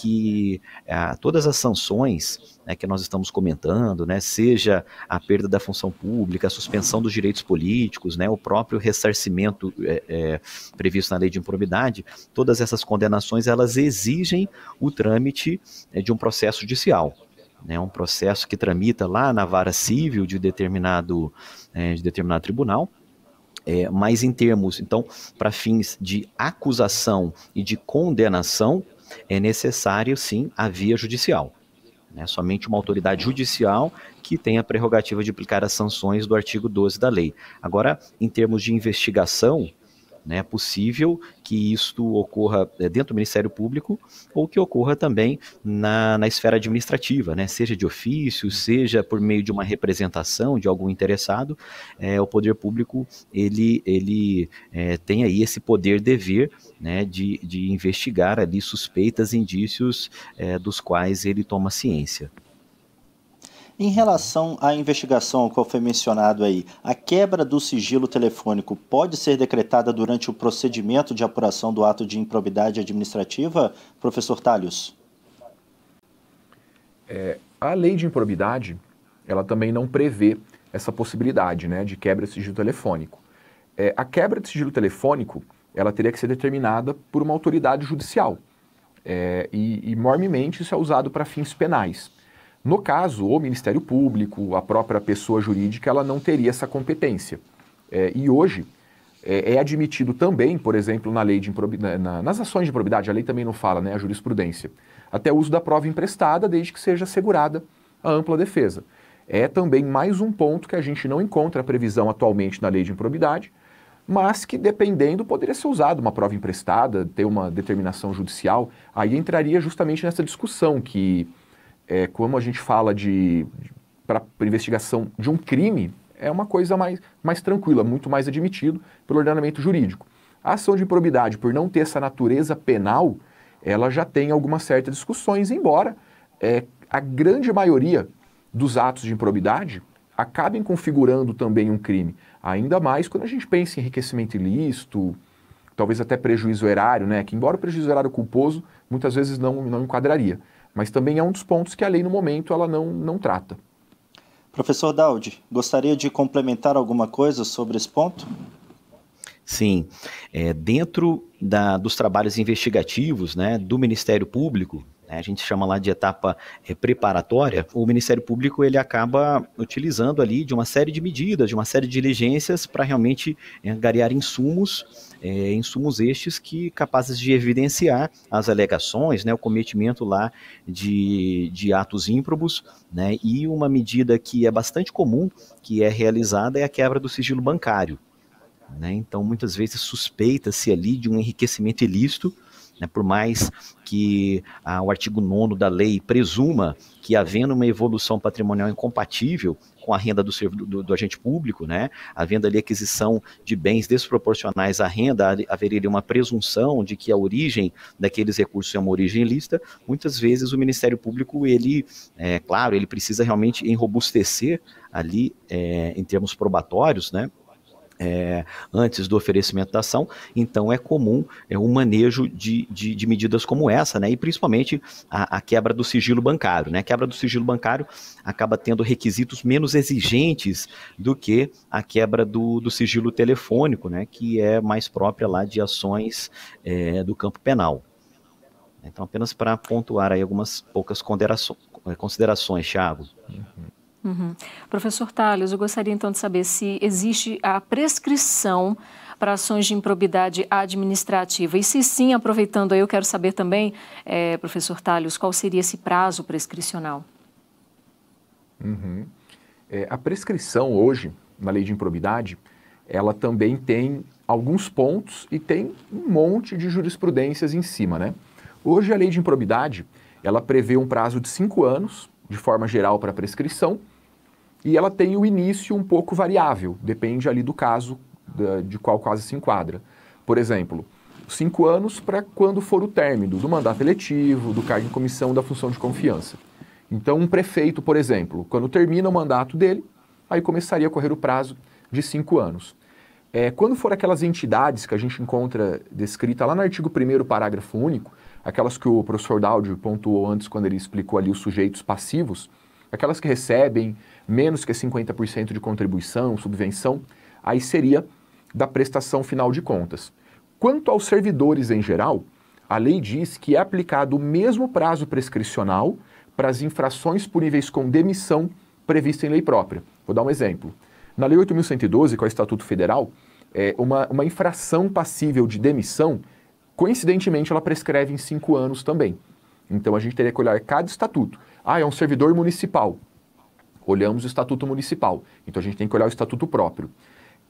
que é, todas as sanções né, que nós estamos comentando, né, seja a perda da função pública, a suspensão dos direitos políticos, né, o próprio ressarcimento é, é, previsto na lei de improbidade, todas essas condenações elas exigem o trâmite é, de um processo judicial. Né, um processo que tramita lá na vara civil de determinado, é, de determinado tribunal, é, mas em termos, então, para fins de acusação e de condenação, é necessário sim a via judicial. Né? Somente uma autoridade judicial que tem a prerrogativa de aplicar as sanções do artigo 12 da lei. Agora, em termos de investigação, né? É possível que isto ocorra é, dentro do Ministério Público ou que ocorra também na, na esfera administrativa, né? seja de ofício, seja por meio de uma representação de algum interessado, é, o poder público ele, ele é, tem aí esse poder dever né, de, de investigar ali suspeitas, indícios é, dos quais ele toma ciência. Em relação à investigação que foi mencionado aí, a quebra do sigilo telefônico pode ser decretada durante o procedimento de apuração do ato de improbidade administrativa, professor Talhos? É, a lei de improbidade, ela também não prevê essa possibilidade né, de quebra de sigilo telefônico. É, a quebra de sigilo telefônico, ela teria que ser determinada por uma autoridade judicial. É, e, e, mormemente, isso é usado para fins penais. No caso, o Ministério Público, a própria pessoa jurídica, ela não teria essa competência. É, e hoje é, é, admitido também, por exemplo, na lei de na, nas ações de improbidade, a lei também não fala, né, a jurisprudência, até o uso da prova emprestada, desde que seja assegurada a ampla defesa. É também mais um ponto que a gente não encontra a previsão atualmente na lei de improbidade, mas que, dependendo, poderia ser usado uma prova emprestada, ter uma determinação judicial. Aí entraria justamente nessa discussão que é, como a gente fala de, de para investigação de um crime, é uma coisa mais, mais tranquila, muito mais admitido pelo ordenamento jurídico. A ação de improbidade, por não ter essa natureza penal, ela já tem algumas certas discussões, embora é, a grande maioria dos atos de improbidade acabem configurando também um crime. Ainda mais quando a gente pensa em enriquecimento ilícito, talvez até prejuízo erário, né? Que embora o prejuízo erário culposo, muitas vezes não, não enquadraria. Mas também é um dos pontos que a lei no momento ela não, não trata. Professor Daldi, gostaria de complementar alguma coisa sobre esse ponto? Sim, é, dentro da, dos trabalhos investigativos né, do Ministério Público, né, a gente chama lá de etapa é, preparatória, o Ministério Público ele acaba utilizando ali de uma série de medidas, de uma série de diligências para realmente é, angariar insumos é, insumos estes que capazes de evidenciar as alegações, né, o cometimento lá de, de atos ímprobos, né, e uma medida que é bastante comum que é realizada é a quebra do sigilo bancário. Né? Então, muitas vezes suspeita-se ali de um enriquecimento ilícito, né, por mais que ah, o artigo 9 da lei presuma que, havendo uma evolução patrimonial incompatível com a renda do, do, do agente público, né? Havendo ali aquisição de bens desproporcionais à renda, haveria uma presunção de que a origem daqueles recursos é uma origem ilícita. Muitas vezes o Ministério Público, ele, é claro, ele precisa realmente enrobustecer ali é, em termos probatórios, né? é, antes do oferecimento da ação, então é comum é, o um manejo de, de, de, medidas como essa, né? E principalmente a, a, quebra do sigilo bancário. Né? A quebra do sigilo bancário acaba tendo requisitos menos exigentes do que a quebra do, do sigilo telefônico, né? que é mais própria lá de ações é, do campo penal. Então, apenas para pontuar aí algumas poucas considerações, Thiago. Uhum. Uhum. Professor Tales, eu gostaria então de saber se existe a prescrição para ações de improbidade administrativa. E se sim, aproveitando aí, eu quero saber também, é, professor Tales, qual seria esse prazo prescricional? Uhum. É, a prescrição hoje, na lei de improbidade, ela também tem alguns pontos e tem um monte de jurisprudências em cima, né? Hoje a lei de improbidade, ela prevê um prazo de cinco anos, de forma geral, para prescrição, e ela tem o início um pouco variável, depende ali do caso da, de qual quase se enquadra. Por exemplo, cinco anos para quando for o término do mandato eletivo, do cargo em comissão, da função de confiança. Então, um prefeito, por exemplo, quando termina o mandato dele, aí começaria a correr o prazo de cinco anos. É, quando for aquelas entidades que a gente encontra descrita lá no artigo 1 parágrafo único, aquelas que o professor Daldi pontuou antes quando ele explicou ali os sujeitos passivos, aquelas que recebem menos que 50% de contribuição, subvenção, aí seria da prestação final de contas. Quanto aos servidores em geral, a lei diz que é aplicado o mesmo prazo prescricional para as infrações puníveis com demissão prevista em lei própria. Vou dar um exemplo. Na Lei 8.112, que é o Estatuto Federal, é uma, uma infração passível de demissão, coincidentemente, ela prescreve em cinco anos também. Então, a gente teria que olhar cada estatuto. Ah, é um servidor municipal. Olhamos o estatuto municipal. Então a gente tem que olhar o estatuto próprio.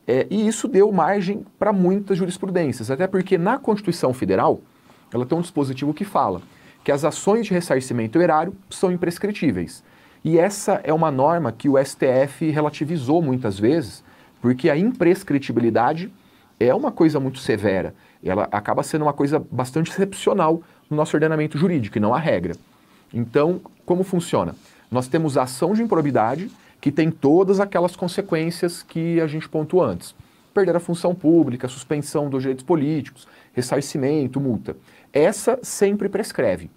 É, e isso deu margem para muitas jurisprudências, até porque na Constituição Federal ela tem um dispositivo que fala que as ações de ressarcimento erário são imprescritíveis. E essa é uma norma que o STF relativizou muitas vezes, porque a imprescritibilidade é uma coisa muito severa. Ela acaba sendo uma coisa bastante excepcional no nosso ordenamento jurídico, e não a regra. Então, como funciona? Nós temos a ação de improbidade, que tem todas aquelas consequências que a gente pontuou antes. Perder a função pública, suspensão dos direitos políticos, ressarcimento, multa. Essa sempre prescreve.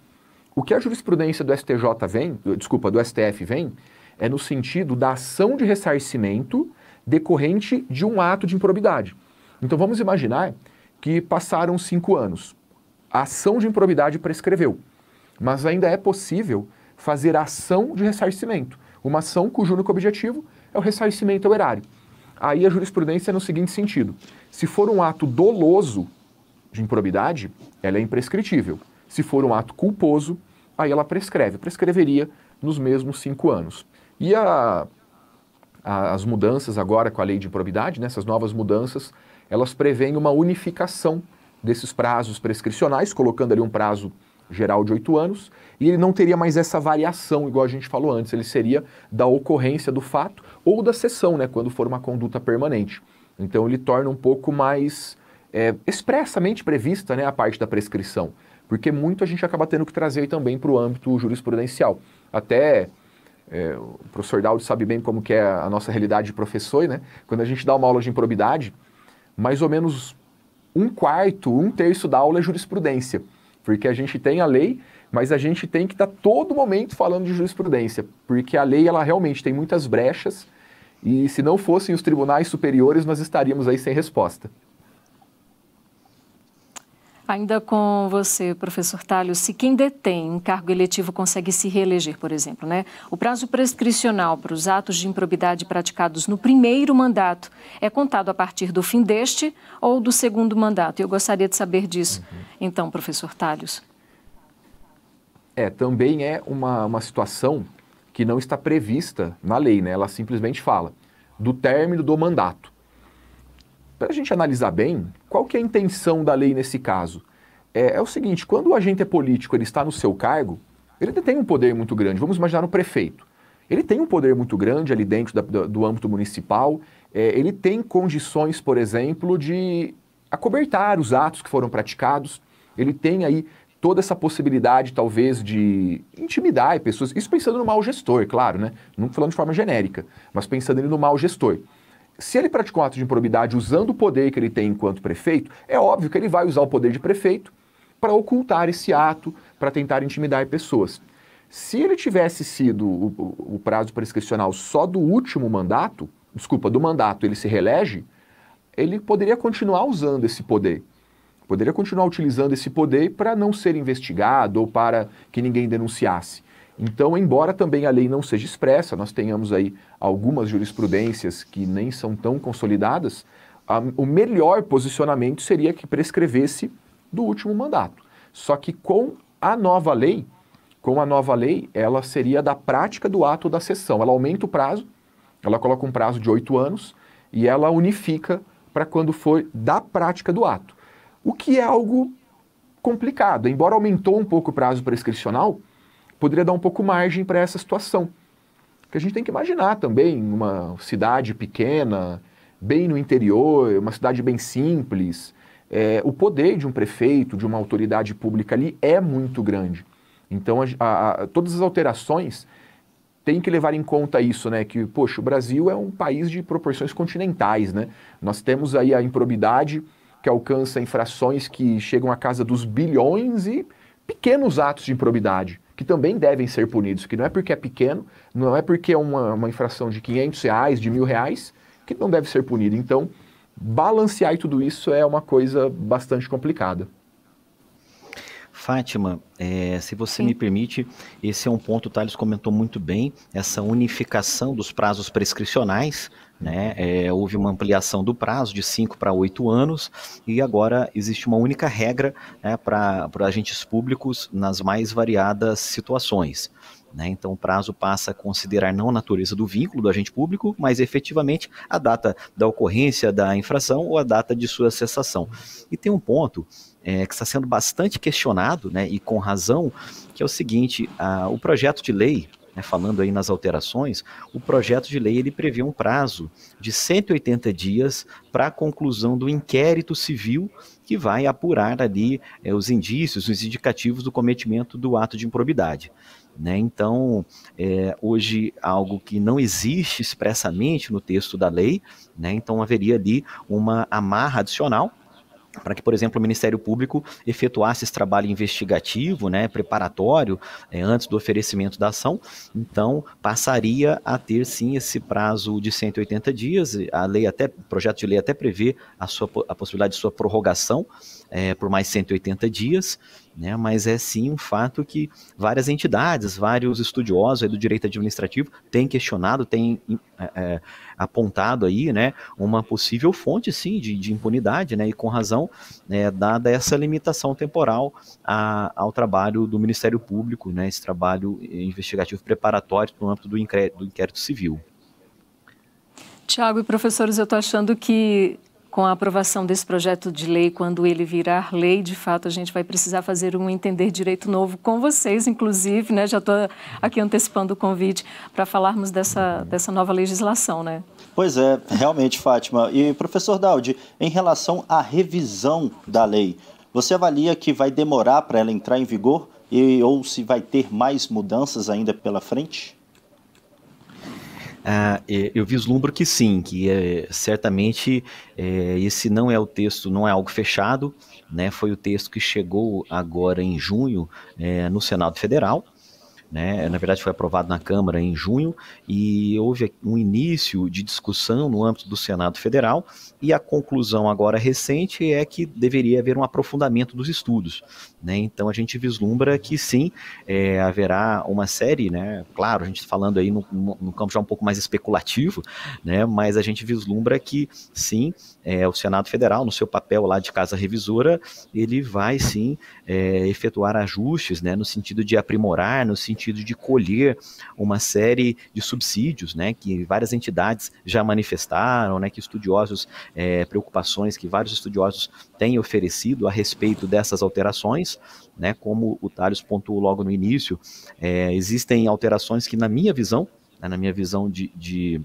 O que a jurisprudência do STJ vem, desculpa, do STF vem, é no sentido da ação de ressarcimento decorrente de um ato de improbidade. Então vamos imaginar que passaram cinco anos. A ação de improbidade prescreveu mas ainda é possível fazer ação de ressarcimento, uma ação cujo único objetivo é o ressarcimento ao erário. Aí a jurisprudência é no seguinte sentido: se for um ato doloso de improbidade, ela é imprescritível. Se for um ato culposo, aí ela prescreve. Prescreveria nos mesmos cinco anos. E a, a, as mudanças agora com a lei de improbidade, né, essas novas mudanças, elas prevêem uma unificação desses prazos prescricionais, colocando ali um prazo geral de 8 anos, e ele não teria mais essa variação, igual a gente falou antes, ele seria da ocorrência do fato ou da sessão, né, quando for uma conduta permanente. Então ele torna um pouco mais é, expressamente prevista né, a parte da prescrição, porque muito a gente acaba tendo que trazer também para o âmbito jurisprudencial. Até é, o professor Daldo sabe bem como que é a nossa realidade de professor, né? Quando a gente dá uma aula de improbidade, mais ou menos um quarto, um terço da aula é jurisprudência. Porque a gente tem a lei, mas a gente tem que estar tá todo momento falando de jurisprudência, porque a lei ela realmente tem muitas brechas e se não fossem os tribunais superiores, nós estaríamos aí sem resposta. Ainda com você, professor Talho, se quem detém um cargo eletivo consegue se reeleger, por exemplo, né? O prazo prescricional para os atos de improbidade praticados no primeiro mandato é contado a partir do fim deste ou do segundo mandato? Eu gostaria de saber disso, uhum. então, professor Talhos. É, também é uma, uma situação que não está prevista na lei, né? Ela simplesmente fala do término do mandato. Para a gente analisar bem, qual que é a intenção da lei nesse caso? É, é, o seguinte, quando o agente é político, ele está no seu cargo, ele tem um poder muito grande. Vamos imaginar um prefeito. Ele tem um poder muito grande ali dentro da, do, do, âmbito municipal, é, ele tem condições, por exemplo, de acobertar os atos que foram praticados, ele tem aí toda essa possibilidade, talvez, de intimidar pessoas. Isso pensando no mau gestor, claro, né? Não falando de forma genérica, mas pensando ele no mau gestor se ele praticou um ato de improbidade usando o poder que ele tem enquanto prefeito, é óbvio que ele vai usar o poder de prefeito para ocultar esse ato, para tentar intimidar pessoas. Se ele tivesse sido o, o, prazo prescricional só do último mandato, desculpa, do mandato ele se reelege, ele poderia continuar usando esse poder. Poderia continuar utilizando esse poder para não ser investigado ou para que ninguém denunciasse. Então, embora também a lei não seja expressa, nós tenhamos aí algumas jurisprudências que nem são tão consolidadas, a, o melhor posicionamento seria que prescrevesse do último mandato. Só que com a nova lei, com a nova lei, ela seria da prática do ato da sessão. Ela aumenta o prazo, ela coloca um prazo de oito anos e ela unifica para quando for da prática do ato. O que é algo complicado. Embora aumentou um pouco o prazo prescricional, poderia dar um pouco margem para essa situação. Porque a gente tem que imaginar também uma cidade pequena, bem no interior, uma cidade bem simples. É, o poder de um prefeito, de uma autoridade pública ali é muito grande. Então, a, a, a, todas as alterações têm que levar em conta isso, né? Que, poxa, o Brasil é um país de proporções continentais, né? Nós temos aí a improbidade que alcança infrações que chegam à casa dos bilhões e pequenos atos de improbidade que também devem ser punidos, que não é porque é pequeno, não é porque é uma, uma infração de 500 reais, de mil reais, que não deve ser punido. Então, balancear tudo isso é uma coisa bastante complicada. Fátima, é, se você Sim. me permite, esse é um ponto, o Thales comentou muito bem, essa unificação dos prazos prescricionais, né? É, houve uma ampliação do prazo de 5 para 8 anos e agora existe uma única regra né, para agentes públicos nas mais variadas situações. Né? Então, o prazo passa a considerar não a natureza do vínculo do agente público, mas efetivamente a data da ocorrência da infração ou a data de sua cessação. E tem um ponto é, que está sendo bastante questionado, né, e com razão, que é o seguinte: a, o projeto de lei né, falando aí nas alterações, o projeto de lei ele prevê um prazo de 180 dias para a conclusão do inquérito civil que vai apurar ali é, os indícios, os indicativos do cometimento do ato de improbidade. Né? Então, é, hoje, algo que não existe expressamente no texto da lei, né? então haveria ali uma amarra adicional para que, por exemplo, o Ministério Público efetuasse esse trabalho investigativo, né, preparatório, é, antes do oferecimento da ação. Então, passaria a ter sim esse prazo de 180 dias. A lei até, o projeto de lei até prevê a, sua, a possibilidade de sua prorrogação é, por mais 180 dias né? mas é sim um fato que várias entidades, vários estudiosos do direito administrativo têm questionado, têm é, é, apontado aí né, uma possível fonte, sim, de, de impunidade, né, e com razão, né, dada essa limitação temporal a, ao trabalho do Ministério Público, né, esse trabalho investigativo preparatório no âmbito do inquérito, do inquérito civil. Tiago e professores, eu estou achando que com a aprovação desse projeto de lei, quando ele virar lei, de fato, a gente vai precisar fazer um entender direito novo com vocês, inclusive, né? Já estou aqui antecipando o convite para falarmos dessa, dessa nova legislação, né? Pois é, realmente, Fátima. E professor Daldi, em relação à revisão da lei, você avalia que vai demorar para ela entrar em vigor e ou se vai ter mais mudanças ainda pela frente? Ah, eu vislumbro que sim, que é, certamente é, esse não é o texto, não é algo fechado, né? Foi o texto que chegou agora em junho é, no Senado Federal. Né? Na verdade, foi aprovado na Câmara em junho e houve um início de discussão no âmbito do Senado Federal e a conclusão agora recente é que deveria haver um aprofundamento dos estudos. Né? Então a gente vislumbra que sim, é, haverá uma série, né? claro, a gente falando aí no, no, campo já um pouco mais especulativo, né? mas a gente vislumbra que sim, é, o Senado Federal, no seu papel lá de casa revisora, ele vai sim é, efetuar ajustes né? no sentido de aprimorar, no sentido de colher uma série de subsídios né? que várias entidades já manifestaram, né? que estudiosos é, preocupações que vários estudiosos têm oferecido a respeito dessas alterações, né, como o Thales pontuou logo no início, é, existem alterações que, na minha visão, né, na minha visão de, de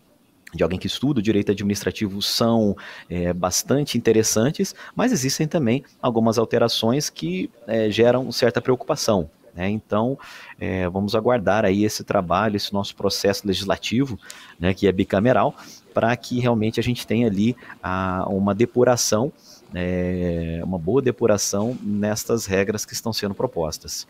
de alguém que estuda o direito administrativo são é, bastante interessantes, mas existem também algumas alterações que é, geram certa preocupação. Né? Então, é, vamos aguardar aí esse trabalho, esse nosso processo legislativo, né, que é bicameral, para que realmente a gente tenha ali a, uma depuração, é, uma boa depuração nestas regras que estão sendo propostas.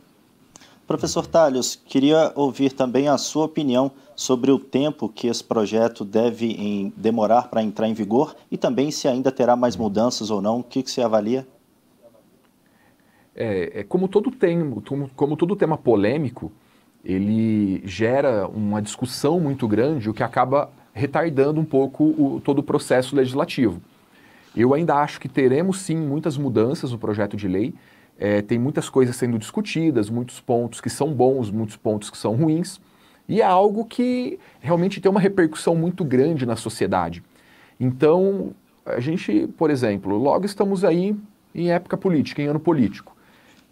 Professor Talhos, queria ouvir também a sua opinião sobre o tempo que esse projeto deve em, demorar para entrar em vigor e também se ainda terá mais uhum. mudanças ou não. O que, que você avalia? É, é, como todo tema, como todo tema polêmico, ele gera uma discussão muito grande, o que acaba retardando um pouco o, todo o processo legislativo. Eu ainda acho que teremos sim muitas mudanças no projeto de lei. É, tem muitas coisas sendo discutidas, muitos pontos que são bons, muitos pontos que são ruins. E é algo que realmente tem uma repercussão muito grande na sociedade. Então, a gente, por exemplo, logo estamos aí em época política, em ano político.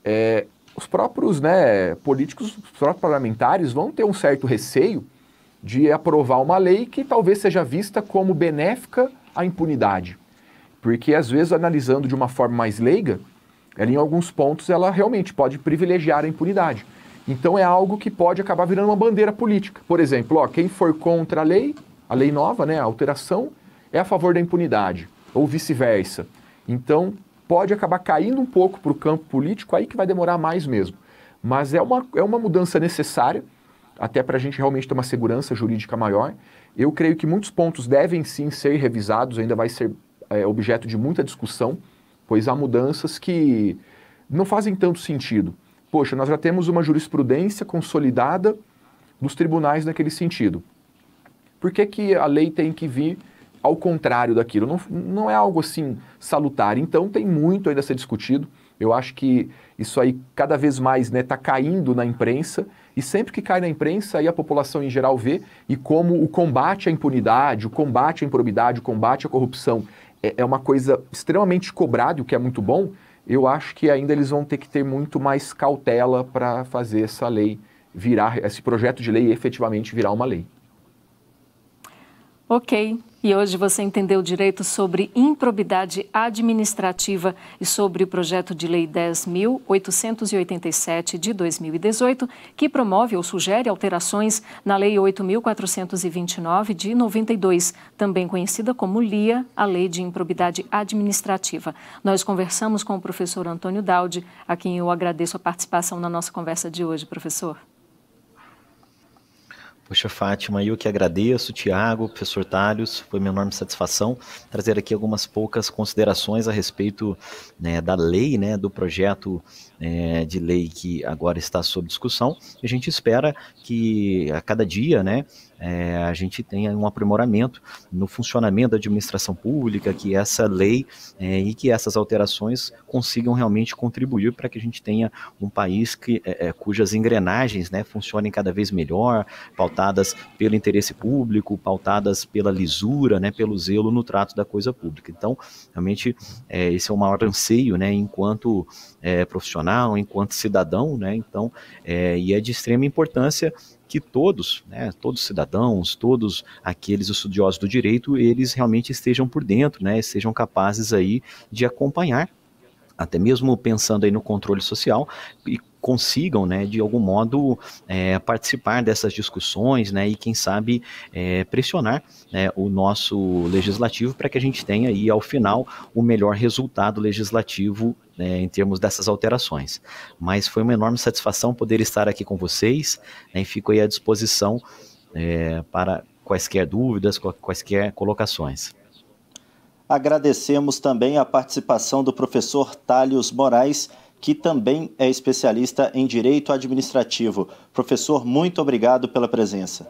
É, os próprios né, políticos, os próprios parlamentares vão ter um certo receio de aprovar uma lei que talvez seja vista como benéfica à impunidade. Porque, às vezes, analisando de uma forma mais leiga, ela, em alguns pontos ela realmente pode privilegiar a impunidade. Então é algo que pode acabar virando uma bandeira política. Por exemplo, ó, quem for contra a lei, a lei nova, né, a alteração, é a favor da impunidade, ou vice-versa. Então pode acabar caindo um pouco para o campo político, aí que vai demorar mais mesmo. Mas é uma, é uma mudança necessária até para a gente realmente ter uma segurança jurídica maior. Eu creio que muitos pontos devem sim ser revisados, ainda vai ser é, objeto de muita discussão, pois há mudanças que não fazem tanto sentido. Poxa, nós já temos uma jurisprudência consolidada dos tribunais naquele sentido. Por que, que a lei tem que vir ao contrário daquilo? Não, não é algo assim salutar. Então, tem muito ainda a ser discutido. Eu acho que isso aí cada vez mais está né, tá caindo na imprensa e sempre que cai na imprensa aí a população em geral vê e como o combate à impunidade, o combate à improbidade, o combate à corrupção é, é uma coisa extremamente cobrada, o que é muito bom. Eu acho que ainda eles vão ter que ter muito mais cautela para fazer essa lei virar, esse projeto de lei efetivamente virar uma lei. Ok. E hoje você entendeu direito sobre improbidade administrativa e sobre o projeto de lei 10.887 de 2018, que promove ou sugere alterações na lei 8.429 de 92, também conhecida como LIA, a Lei de Improbidade Administrativa. Nós conversamos com o professor Antônio Daldi, a quem eu agradeço a participação na nossa conversa de hoje, professor. Poxa, Fátima, eu que agradeço, Tiago, professor Talhos, foi uma enorme satisfação trazer aqui algumas poucas considerações a respeito né, da lei, né, do projeto é, de lei que agora está sob discussão. A gente espera que a cada dia, né, é, a gente tenha um aprimoramento no funcionamento da administração pública, que essa lei é, e que essas alterações consigam realmente contribuir para que a gente tenha um país que, é, é cujas engrenagens né, funcionem cada vez melhor, pautadas pelo interesse público, pautadas pela lisura, né, pelo zelo no trato da coisa pública. Então, realmente, é, esse é o maior anseio né, enquanto é, profissional, enquanto cidadão, né, então, e é de extrema importância que todos, né, todos cidadãos, todos aqueles estudiosos do direito, eles realmente estejam por dentro, né, sejam capazes aí de acompanhar até mesmo pensando aí no controle social e consigam, né, de algum modo é, participar dessas discussões, né, e quem sabe é, pressionar né, o nosso legislativo para que a gente tenha aí ao final o melhor resultado legislativo né, em termos dessas alterações. Mas foi uma enorme satisfação poder estar aqui com vocês né, e fico aí à disposição é, para quaisquer dúvidas, quaisquer colocações. Agradecemos também a participação do professor Thales Moraes que também é especialista em direito administrativo. Professor, muito obrigado pela presença.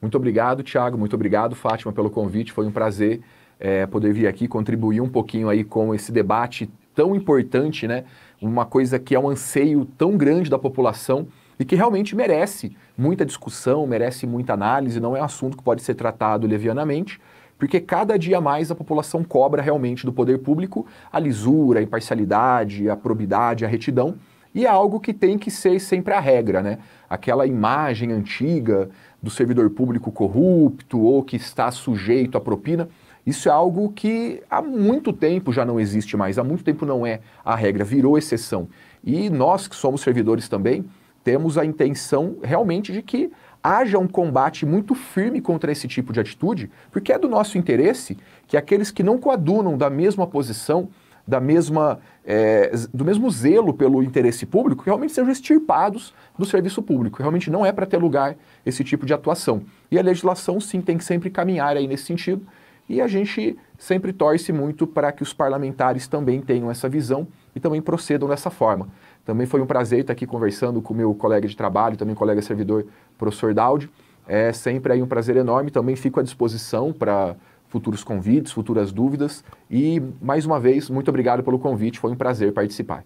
Muito obrigado, Tiago. Muito obrigado, Fátima, pelo convite. Foi um prazer é, poder vir aqui contribuir um pouquinho aí com esse debate tão importante, né? Uma coisa que é um anseio tão grande da população e que realmente merece muita discussão, merece muita análise. Não é um assunto que pode ser tratado levianamente porque cada dia mais a população cobra realmente do poder público a lisura, a imparcialidade, a probidade, a retidão, e é algo que tem que ser sempre a regra, né? Aquela imagem antiga do servidor público corrupto ou que está sujeito à propina, isso é algo que há muito tempo já não existe mais, há muito tempo não é a regra, virou exceção. E nós que somos servidores também, temos a intenção realmente de que haja um combate muito firme contra esse tipo de atitude, porque é do nosso interesse que aqueles que não coadunam da mesma posição, da mesma, é, do mesmo zelo pelo interesse público, realmente sejam extirpados do serviço público. Realmente não é para ter lugar esse tipo de atuação. E a legislação, sim, tem que sempre caminhar aí nesse sentido, e a gente sempre torce muito para que os parlamentares também tenham essa visão e também procedam dessa forma. Também foi um prazer estar aqui conversando com meu colega de trabalho, também colega servidor, professor Daldi. É sempre aí um prazer enorme. Também fico à disposição para futuros convites, futuras dúvidas. E, mais uma vez, muito obrigado pelo convite. Foi um prazer participar.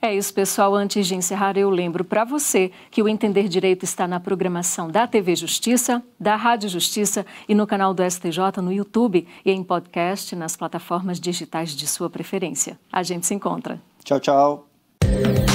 É isso, pessoal. Antes de encerrar, eu lembro para você que o Entender Direito está na programação da TV Justiça, da Rádio Justiça e no canal do STJ no YouTube e em podcast nas plataformas digitais de sua preferência. A gente se encontra. Tchau, tchau.